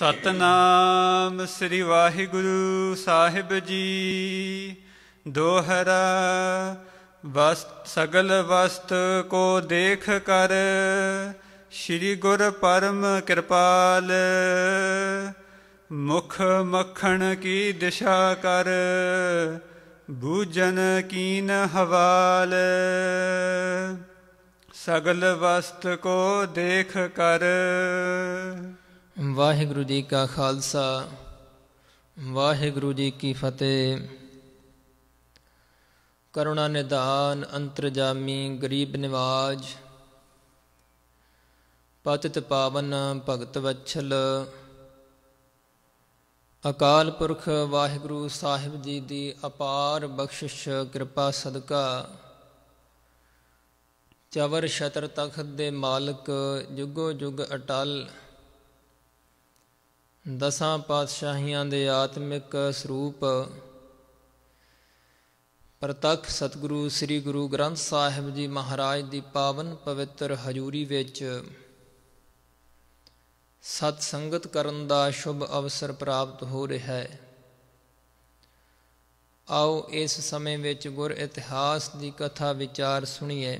ਸਤਨਾਮ ਸ੍ਰੀ ਵਾਹਿਗੁਰੂ ਸਾਹਿਬ ਜੀ ਦੋਹਰਾ ਵਸਤ ਸਗਲ ਵਸਤ ਕੋ ਦੇਖ ਕਰ ਸ੍ਰੀ ਗੁਰ ਪਰਮ ਕਿਰਪਾਲ ਮੁਖ ਮੱਖਣ ਕੀ ਦਿਸ਼ਾ ਕਰ ਬੂਜਨ ਕੀਨ ਹਵਾਲ ਸਗਲ ਵਸਤ ਕੋ ਦੇਖ ਕਰ ਵਾਹਿਗੁਰੂ ਜੀ ਕਾ ਖਾਲਸਾ ਵਾਹਿਗੁਰੂ ਜੀ ਕੀ ਫਤਿਹ ਕਰੁਣਾ ਨਿਧਾਨ ਅੰਤਰਜਾਮੀ ਗਰੀਬ ਨਿਵਾਜ ਪਤਿਤ ਪਾਵਨ ਭਗਤ ਵਛਲ ਅਕਾਲ ਪੁਰਖ ਵਾਹਿਗੁਰੂ ਸਾਹਿਬ ਜੀ ਦੀ ਅਪਾਰ ਬਖਸ਼ਿਸ਼ ਕਿਰਪਾ ਸਦਕਾ ਚਵਰ ਸ਼ਤਰ ਤਖਤ ਦੇ ਮਾਲਕ ਜੁਗੋ ਜੁਗ ਅਟਲ ਦਸਾਂ ਪਾਤਸ਼ਾਹੀਆਂ ਦੇ ਆਤਮਿਕ ਸਰੂਪ ਪ੍ਰਤੱਖ ਸਤਿਗੁਰੂ ਸ੍ਰੀ ਗੁਰੂ ਗ੍ਰੰਥ ਸਾਹਿਬ ਜੀ ਮਹਾਰਾਜ ਦੀ ਪਾਵਨ ਪਵਿੱਤਰ ਹਜ਼ੂਰੀ ਵਿੱਚ ਸਤ ਸੰਗਤ ਕਰਨ ਦਾ ਸ਼ੁਭ ਅਵਸਰ ਪ੍ਰਾਪਤ ਹੋ ਰਿਹਾ ਹੈ ਆਓ ਇਸ ਸਮੇਂ ਵਿੱਚ ਗੁਰ ਇਤਿਹਾਸ ਦੀ ਕਥਾ ਵਿਚਾਰ ਸੁਣੀਏ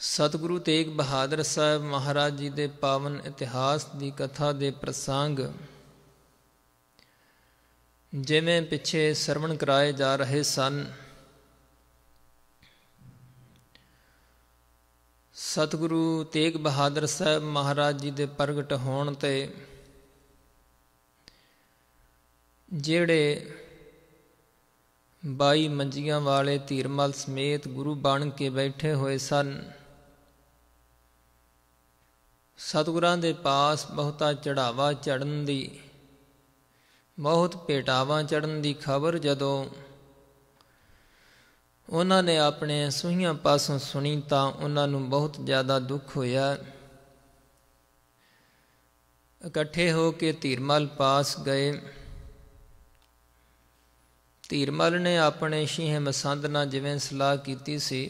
ਸਤਿਗੁਰੂ ਤੇਗ ਬਹਾਦਰ ਸਾਹਿਬ ਮਹਾਰਾਜ ਜੀ ਦੇ ਪਾਵਨ ਇਤਿਹਾਸ ਦੀ ਕਥਾ ਦੇ ਪ੍ਰਸੰਗ ਜਿਵੇਂ ਪਿੱਛੇ ਸਰਵਣ ਕਰਾਏ ਜਾ ਰਹੇ ਸਨ ਸਤਿਗੁਰੂ ਤੇਗ ਬਹਾਦਰ ਸਾਹਿਬ ਮਹਾਰਾਜ ਜੀ ਦੇ ਪ੍ਰਗਟ ਹੋਣ ਤੇ ਜਿਹੜੇ 22 ਮੰਜੀਆਂ ਵਾਲੇ ਧੀਰਮਲ ਸਮੇਤ ਗੁਰੂ ਬਣ ਕੇ ਬੈਠੇ ਹੋਏ ਸਨ ਸਤਿਗੁਰਾਂ ਦੇ ਪਾਸ ਬਹੁਤਾ ਚੜਾਵਾ ਚੜਨ ਦੀ ਬਹੁਤ ਭੇਟਾਵਾਂ ਚੜਨ ਦੀ ਖਬਰ ਜਦੋਂ ਉਹਨਾਂ ਨੇ ਆਪਣੇ ਸੁਹੀਆਂ ਪਾਸੋਂ ਸੁਣੀ ਤਾਂ ਉਹਨਾਂ ਨੂੰ ਬਹੁਤ ਜ਼ਿਆਦਾ ਦੁੱਖ ਹੋਇਆ ਇਕੱਠੇ ਹੋ ਕੇ ਧੀਰਮਲ ਪਾਸ ਗਏ ਧੀਰਮਲ ਨੇ ਆਪਣੇ ਸ਼ੀਹ ਮਸੰਦ ਨਾਲ ਜਿਵੇਂ ਸਲਾਹ ਕੀਤੀ ਸੀ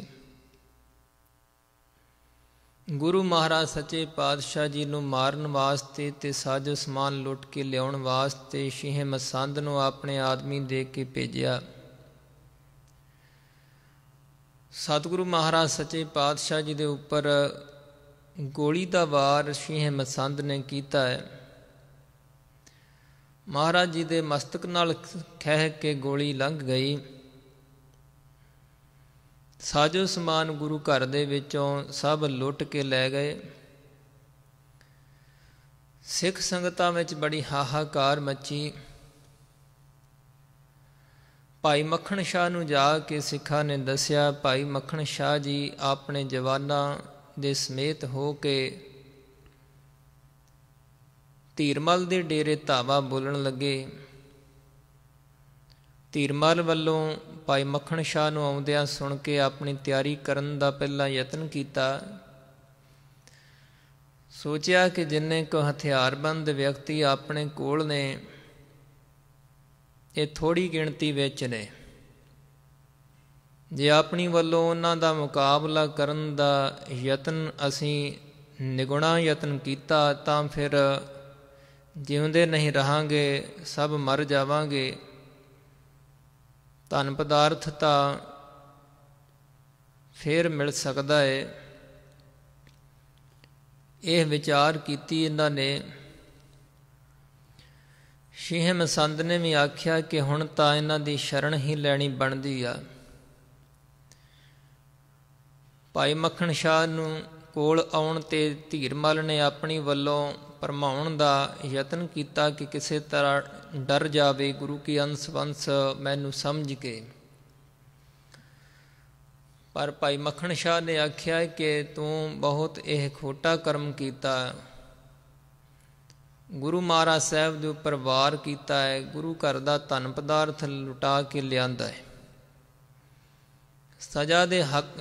ਗੁਰੂ ਮਹਾਰਾਜ ਸੱਚੇ ਪਾਤਸ਼ਾਹ ਜੀ ਨੂੰ ਮਾਰਨ ਵਾਸਤੇ ਤੇ ਸਾਜੋ ਸਮਾਨ ਲੁੱਟ ਕੇ ਲਿਆਉਣ ਵਾਸਤੇ ਸ਼ੀਹੇ ਮਸੰਦ ਨੂੰ ਆਪਣੇ ਆਦਮੀ ਦੇ ਕੇ ਭੇਜਿਆ ਸਤਿਗੁਰੂ ਮਹਾਰਾਜ ਸੱਚੇ ਪਾਤਸ਼ਾਹ ਜੀ ਦੇ ਉੱਪਰ ਗੋਲੀ ਦਾ ਵਾਰ ਸ਼ੀਹੇ ਮਸੰਦ ਨੇ ਕੀਤਾ ਹੈ ਮਹਾਰਾਜ ਜੀ ਦੇ ਮਸਤਕ ਨਾਲ ਖਹਿ ਕੇ ਗੋਲੀ ਲੰਘ ਗਈ ਸਾਜੋ ਸਮਾਨ ਗੁਰੂ ਘਰ ਦੇ ਵਿੱਚੋਂ ਸਭ ਲੁੱਟ ਕੇ ਲੈ ਗਏ ਸਿੱਖ ਸੰਗਤਾਂ ਵਿੱਚ ਬੜੀ ਹਾਹਾਕਾਰ ਮੱਚੀ ਭਾਈ ਮੱਖਣ ਸ਼ਾਹ ਨੂੰ ਜਾ ਕੇ ਸਿੱਖਾਂ ਨੇ ਦੱਸਿਆ ਭਾਈ ਮੱਖਣ ਸ਼ਾਹ ਜੀ ਆਪਣੇ ਜਵਾਨਾਂ ਦੇ ਸਮੇਤ ਹੋ ਕੇ ਧੀਰਮਲ ਦੇ ਡੇਰੇ ਧਾਵਾ ਬੋਲਣ ਲੱਗੇ ਧੀਰਮਲ ਵੱਲੋਂ ਭਾਈ ਮੱਖਣ ਸ਼ਾਹ ਨੂੰ ਆਉਂਦਿਆਂ ਸੁਣ ਕੇ ਆਪਣੀ ਤਿਆਰੀ ਕਰਨ ਦਾ ਪਹਿਲਾ ਯਤਨ ਕੀਤਾ ਸੋਚਿਆ ਕਿ ਜਿੰਨੇ ਕੋ ਹਥਿਆਰਬੰਦ ਵਿਅਕਤੀ ਆਪਣੇ ਕੋਲ ਨੇ ਇਹ ਥੋੜੀ ਗਿਣਤੀ ਵਿੱਚ ਨੇ ਜੇ ਆਪਣੀ ਵੱਲੋਂ ਉਹਨਾਂ ਦਾ ਮੁਕਾਬਲਾ ਕਰਨ ਦਾ ਯਤਨ ਅਸੀਂ ਨਿਗੁਣਾ ਯਤਨ ਕੀਤਾ ਤਾਂ ਫਿਰ ਜਿਉਂਦੇ ਨਹੀਂ ਰਹਾਂਗੇ ਸਭ ਮਰ ਜਾਵਾਂਗੇ ਧਨ ਪਦਾਰਥ ਤਾਂ ਫੇਰ ਮਿਲ ਸਕਦਾ ਏ ਇਹ ਵਿਚਾਰ ਕੀਤੀ ਇਹਨਾਂ ਨੇ ਸ਼ੀਹ ਮਸੰਦ ਨੇ ਵੀ ਆਖਿਆ ਕਿ ਹੁਣ ਤਾਂ ਇਹਨਾਂ ਦੀ ਸ਼ਰਣ ਹੀ ਲੈਣੀ ਬਣਦੀ ਆ ਭਾਈ ਮੱਖਣ ਸ਼ਾਹ ਨੂੰ ਕੋਲ ਆਉਣ ਤੇ ਧੀਰਮਲ ਨੇ ਆਪਣੀ ਵੱਲੋਂ ਪਰਮਾਉਣ ਦਾ ਯਤਨ ਕੀਤਾ ਕਿ ਕਿਸੇ ਤਰ੍ਹਾਂ ਡਰ ਜਾਵੇ ਗੁਰੂ ਕੀ ਅੰਸ ਵੰਸ ਮੈਨੂੰ ਸਮਝ ਕੇ ਪਰ ਭਾਈ ਮੱਖਣ ਸ਼ਾਹ ਨੇ ਆਖਿਆ ਕਿ ਤੂੰ ਬਹੁਤ ਇਹ ਖੋਟਾ ਕਰਮ ਕੀਤਾ ਗੁਰੂ ਮਹਾਰਾਜ ਸਾਹਿਬ ਦੇ ਉੱਪਰ ਵਾਰ ਕੀਤਾ ਹੈ ਗੁਰੂ ਘਰ ਦਾ ਧਨ ਪਦਾਰਥ ਲੁਟਾ ਕੇ ਲਿਆਂਦਾ ਹੈ ਸਜ਼ਾ ਦੇ ਹੱਕ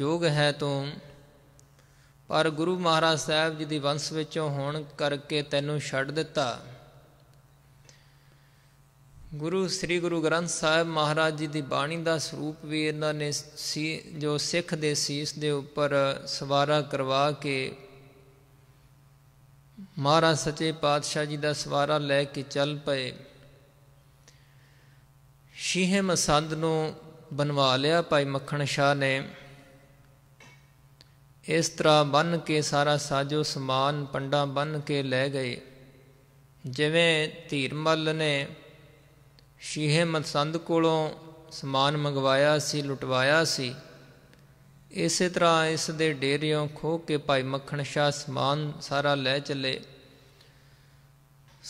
ਯੋਗ ਹੈ ਤੂੰ ਪਰ ਗੁਰੂ ਮਹਾਰਾਜ ਸਾਹਿਬ ਜੀ ਦੀ ਵੰਸ਼ ਵਿੱਚੋਂ ਹੋਣ ਕਰਕੇ ਤੈਨੂੰ ਛੱਡ ਦਿੱਤਾ ਗੁਰੂ ਸ੍ਰੀ ਗੁਰੂ ਗ੍ਰੰਥ ਸਾਹਿਬ ਮਹਾਰਾਜ ਜੀ ਦੀ ਬਾਣੀ ਦਾ ਸਰੂਪ ਵੀ ਇਹਨਾਂ ਨੇ ਸੀ ਜੋ ਸਿੱਖ ਦੇ ਸੀਸ ਦੇ ਉੱਪਰ ਸਵਾਰਾ ਕਰਵਾ ਕੇ ਮਹਾਰਾਜ ਸੱਚੇ ਪਾਤਸ਼ਾਹ ਜੀ ਦਾ ਸਵਾਰਾ ਲੈ ਕੇ ਚੱਲ ਪਏ ਸ਼ੀਹੇ ਮਸੰਦ ਨੂੰ ਬਨਵਾ ਲਿਆ ਭਾਈ ਮੱਖਣ ਸ਼ਾਹ ਨੇ ਇਸ ਤਰ੍ਹਾਂ ਬੰਨ ਕੇ ਸਾਰਾ ਸਾਜੋ ਸਮਾਨ ਪੰਡਾ ਬੰਨ ਕੇ ਲੈ ਗਏ ਜਿਵੇਂ ਧੀਰਮਲ ਨੇ ਸ਼ੀਹੇ ਮਤਸੰਦ ਕੋਲੋਂ ਸਮਾਨ ਮੰਗਵਾਇਆ ਸੀ ਲੁਟਵਾਇਆ ਸੀ ਇਸੇ ਤਰ੍ਹਾਂ ਇਸ ਦੇ ਡੇਰਿਓਂ ਖੋਹ ਕੇ ਭਾਈ ਮੱਖਣ ਸ਼ਾਹ ਸਮਾਨ ਸਾਰਾ ਲੈ ਚੱਲੇ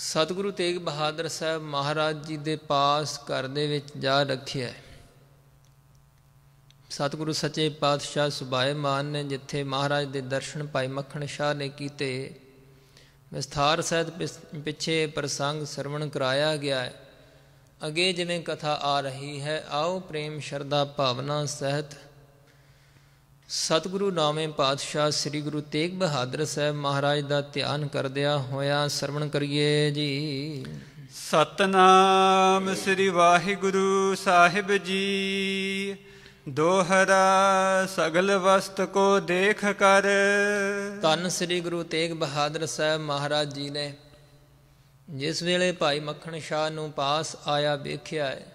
ਸਤਿਗੁਰੂ ਤੇਗ ਬਹਾਦਰ ਸਾਹਿਬ ਮਹਾਰਾਜ ਜੀ ਦੇ ਪਾਸ ਘਰ ਦੇ ਵਿੱਚ ਜਾ ਰੱਖਿਆ ਸਤਿਗੁਰੂ ਸੱਚੇ ਪਾਤਸ਼ਾਹ ਸੁਭਾਏ ਮਾਨ ਨੇ ਜਿੱਥੇ ਮਹਾਰਾਜ ਦੇ ਦਰਸ਼ਨ ਭਾਈ ਮੱਖਣ ਸ਼ਾਹ ਨੇ ਕੀਤੇ ਵਿਸਥਾਰ ਸਹਿਤ ਪਿੱਛੇ ਪ੍ਰਸੰਗ ਸਰਵਣ ਕਰਾਇਆ ਗਿਆ ਹੈ ਅਗੇ ਜਿਵੇਂ ਕਥਾ ਆ ਰਹੀ ਹੈ ਆਓ ਪ੍ਰੇਮ ਸ਼ਰਧਾ ਭਾਵਨਾ ਸਹਿਤ ਸਤਿਗੁਰੂ ਨਾਮੇ ਪਾਤਸ਼ਾਹ ਸ੍ਰੀ ਗੁਰੂ ਤੇਗ ਬਹਾਦਰ ਸਾਹਿਬ ਮਹਾਰਾਜ ਦਾ ਧਿਆਨ ਕਰਦਿਆ ਹੋਇਆ ਸਰਵਣ ਕਰੀਏ ਜੀ ਸਤਨਾਮ ਸ੍ਰੀ ਵਾਹਿਗੁਰੂ ਸਾਹਿਬ ਜੀ ਦੋਹਰਾ ਸਗਲ ਵਸਤ ਕੋ ਦੇਖ ਕਰ ਤਨ ਸ੍ਰੀ ਗੁਰੂ ਤੇਗ ਬਹਾਦਰ ਸਾਹਿਬ ਮਹਾਰਾਜ ਜੀ ਨੇ ਜਿਸ ਵੇਲੇ ਭਾਈ ਮੱਖਣ ਸ਼ਾਹ ਨੂੰ ਪਾਸ ਆਇਆ ਵੇਖਿਆ ਹੈ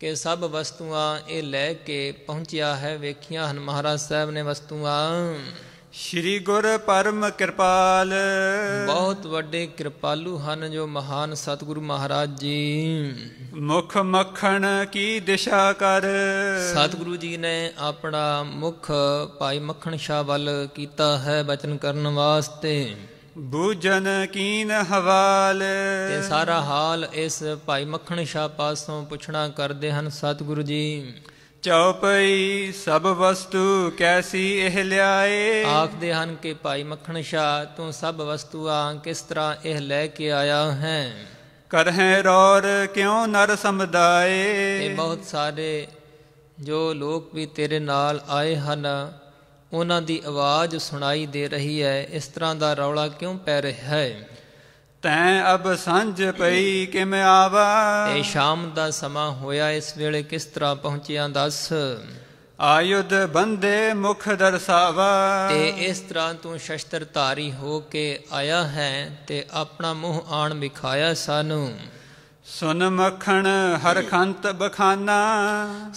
ਕਿ ਸਭ ਵਸਤੂਆਂ ਇਹ ਲੈ ਕੇ ਪਹੁੰਚਿਆ ਹੈ ਵੇਖੀਆਂ ਹਨ ਮਹਾਰਾਜ ਸਾਹਿਬ ਨੇ ਵਸਤੂਆਂ ਸ਼੍ਰੀ ਗੁਰ ਪਰਮ ਕਿਰਪਾਲ ਬਹੁਤ ਵੱਡੇ ਕਿਰਪਾਲੂ ਹਨ ਜੋ ਮਹਾਨ ਸਤਿਗੁਰੂ ਮਹਾਰਾਜ ਜੀ ਮੁਖ ਮੱਖਣ ਕੀ ਦਿਸ਼ਾ ਕਰ ਸਤਿਗੁਰੂ ਜੀ ਨੇ ਆਪਣਾ ਮੁਖ ਭਾਈ ਮੱਖਣ ਸ਼ਾਹ ਵੱਲ ਕੀਤਾ ਹੈ ਬਚਨ ਕਰਨ ਵਾਸਤੇ ਬੂਜਨ ਕੀਨ ਹਵਾਲ ਤੇ ਸਾਰਾ ਹਾਲ ਇਸ ਭਾਈ ਮੱਖਣ ਸ਼ਾਹ ਪਾਸੋਂ ਪੁੱਛਣਾ ਕਰਦੇ ਹਨ ਸਤਿਗੁਰੂ ਜੀ ਚਉਪਈ ਸਭ ਵਸਤੂ ਕੈਸੀ ਇਹ ਲਿਆਏ ਆਖਦੇ ਹਨ ਕਿ ਭਾਈ ਮੱਖਣ ਸ਼ਾ ਤੂੰ ਸਭ ਵਸਤੂਆਂ ਕਿਸ ਤਰ੍ਹਾਂ ਇਹ ਲੈ ਕੇ ਆਇਆ ਹੈ ਕਰਹਿ ਰੌਰ ਕਿਉ ਨਰ ਸਮਦਾਏ ਇਹ ਬਹੁਤ ਸਾਰੇ ਜੋ ਲੋਕ ਵੀ ਤੇਰੇ ਨਾਲ ਆਏ ਹਨ ਉਹਨਾਂ ਦੀ ਆਵਾਜ਼ ਸੁਣਾਈ ਦੇ ਰਹੀ ਹੈ ਇਸ ਤਰ੍ਹਾਂ ਦਾ ਰੌਲਾ ਕਿਉਂ ਪੈ ਰਿਹਾ ਹੈ ਤੈ ਅਬ ਸਾਂਝ ਪਈ ਕਿਮ ਆਵਾ ਇਹ ਸ਼ਾਮ ਦਾ ਸਮਾਂ ਹੋਇਆ ਇਸ ਵੇਲੇ ਕਿਸ ਤਰ੍ਹਾਂ ਪਹੁੰਚਿਆ ਦੱਸ ਆਯੁਧ ਬੰਦੇ ਮੁਖ ਦਰਸਾਵਾ ਤੇ ਇਸ ਤਰ੍ਹਾਂ ਤੂੰ ਸ਼ਸਤਰ ਧਾਰੀ ਹੋ ਕੇ ਆਇਆ ਹੈ ਤੇ ਆਪਣਾ ਮੂੰਹ ਆਣ ਵਿਖਾਇਆ ਸਾਨੂੰ ਸੁਨ ਮਖਣ ਹਰਖੰਤ ਬਖਾਨਾ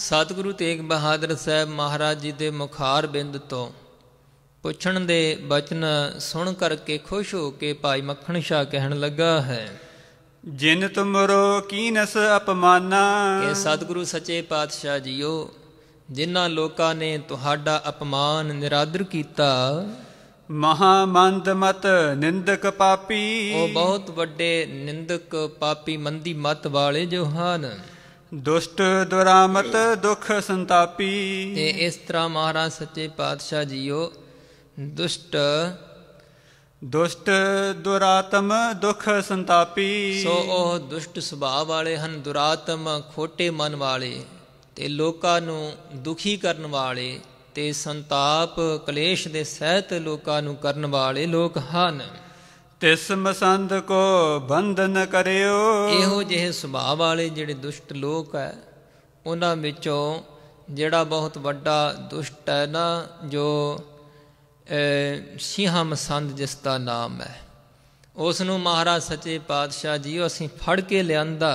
ਸਤਿਗੁਰੂ ਤੇਗ ਬਹਾਦਰ ਸਾਹਿਬ ਮਹਾਰਾਜ ਜੀ ਦੇ ਮੁਖਾਰ ਬਿੰਦ ਤੋਂ ਪੁੱਛਣ ਦੇ ਬਚਨ ਸੁਣ ਕਰਕੇ ਖੁਸ਼ ਹੋ ਕੇ ਭਾਈ ਮੱਖਣ ਸ਼ਾ ਕਹਿਣ ਲੱਗਾ ਹੈ ਜਿਨ ਤੁਮਰੋ ਕੀਨਸ ਅਪਮਾਨਾ ਇਹ ਸਤਿਗੁਰੂ ਸੱਚੇ ਪਾਤਸ਼ਾਹ ਜੀਓ ਜਿਨ੍ਹਾਂ ਲੋਕਾਂ ਨੇ ਤੁਹਾਡਾ ਅਪਮਾਨ ਨਿਰਾਦਰ ਕੀਤਾ ਮਹਾ ਮੰਦ ਮਤ ਨਿੰਦਕ ਪਾਪੀ ਉਹ ਬਹੁਤ ਵੱਡੇ ਨਿੰਦਕ ਪਾਪੀ ਮੰਦੀ ਮਤ ਵਾਲੇ ਜੋ ਹਨ ਦੁਸ਼ਟ ਦੁਰਾਮਤ ਦੁਖ ਸੰਤਾਪੀ ਤੇ ਇਸ ਤਰ੍ਹਾਂ ਮਹਾਰਾਜ ਸੱਚੇ ਪਾਤਸ਼ਾਹ ਜੀਓ ਦੁਸ਼ਟ ਦੁਸ਼ਟ ਦੁਰਾਤਮ ਦੁਖ ਸੰਤਾਪੀ ਸੋ ਉਹ ਦੁਸ਼ਟ ਸੁਭਾਅ ਵਾਲੇ ਹਨ ਦੁਰਾਤਮ ਖੋਟੇ ਮਨ ਵਾਲੇ ਤੇ ਲੋਕਾਂ ਨੂੰ ਦੁਖੀ ਕਰਨ ਵਾਲੇ ਤੇ ਸੰਤਾਪ ਕਲੇਸ਼ ਦੇ ਸਹਿਤ ਲੋਕਾਂ ਨੂੰ ਕਰਨ ਵਾਲੇ ਲੋਕ ਹਨ ਤਿਸ ਮਸੰਦ ਕੋ ਬੰਧਨ ਕਰਿਓ ਇਹੋ ਜਿਹੇ ਸੁਭਾਅ ਵਾਲੇ ਜਿਹੜੇ ਦੁਸ਼ਟ ਲੋਕ ਹੈ ਉਹਨਾਂ ਵਿੱਚੋਂ ਜਿਹੜਾ ਬਹੁਤ ਵੱਡਾ ਦੁਸ਼ਟ ਹੈ ਨਾ ਜੋ ਸ਼ੀਹਾ ਮਸੰਦ ਜਿਸ ਦਾ ਨਾਮ ਹੈ ਉਸ ਨੂੰ ਮਹਾਰਾਜ ਸੱਚੇ ਪਾਤਸ਼ਾਹ ਜੀ ਉਹ ਅਸੀਂ ਫੜ ਕੇ ਲਿਆਂਦਾ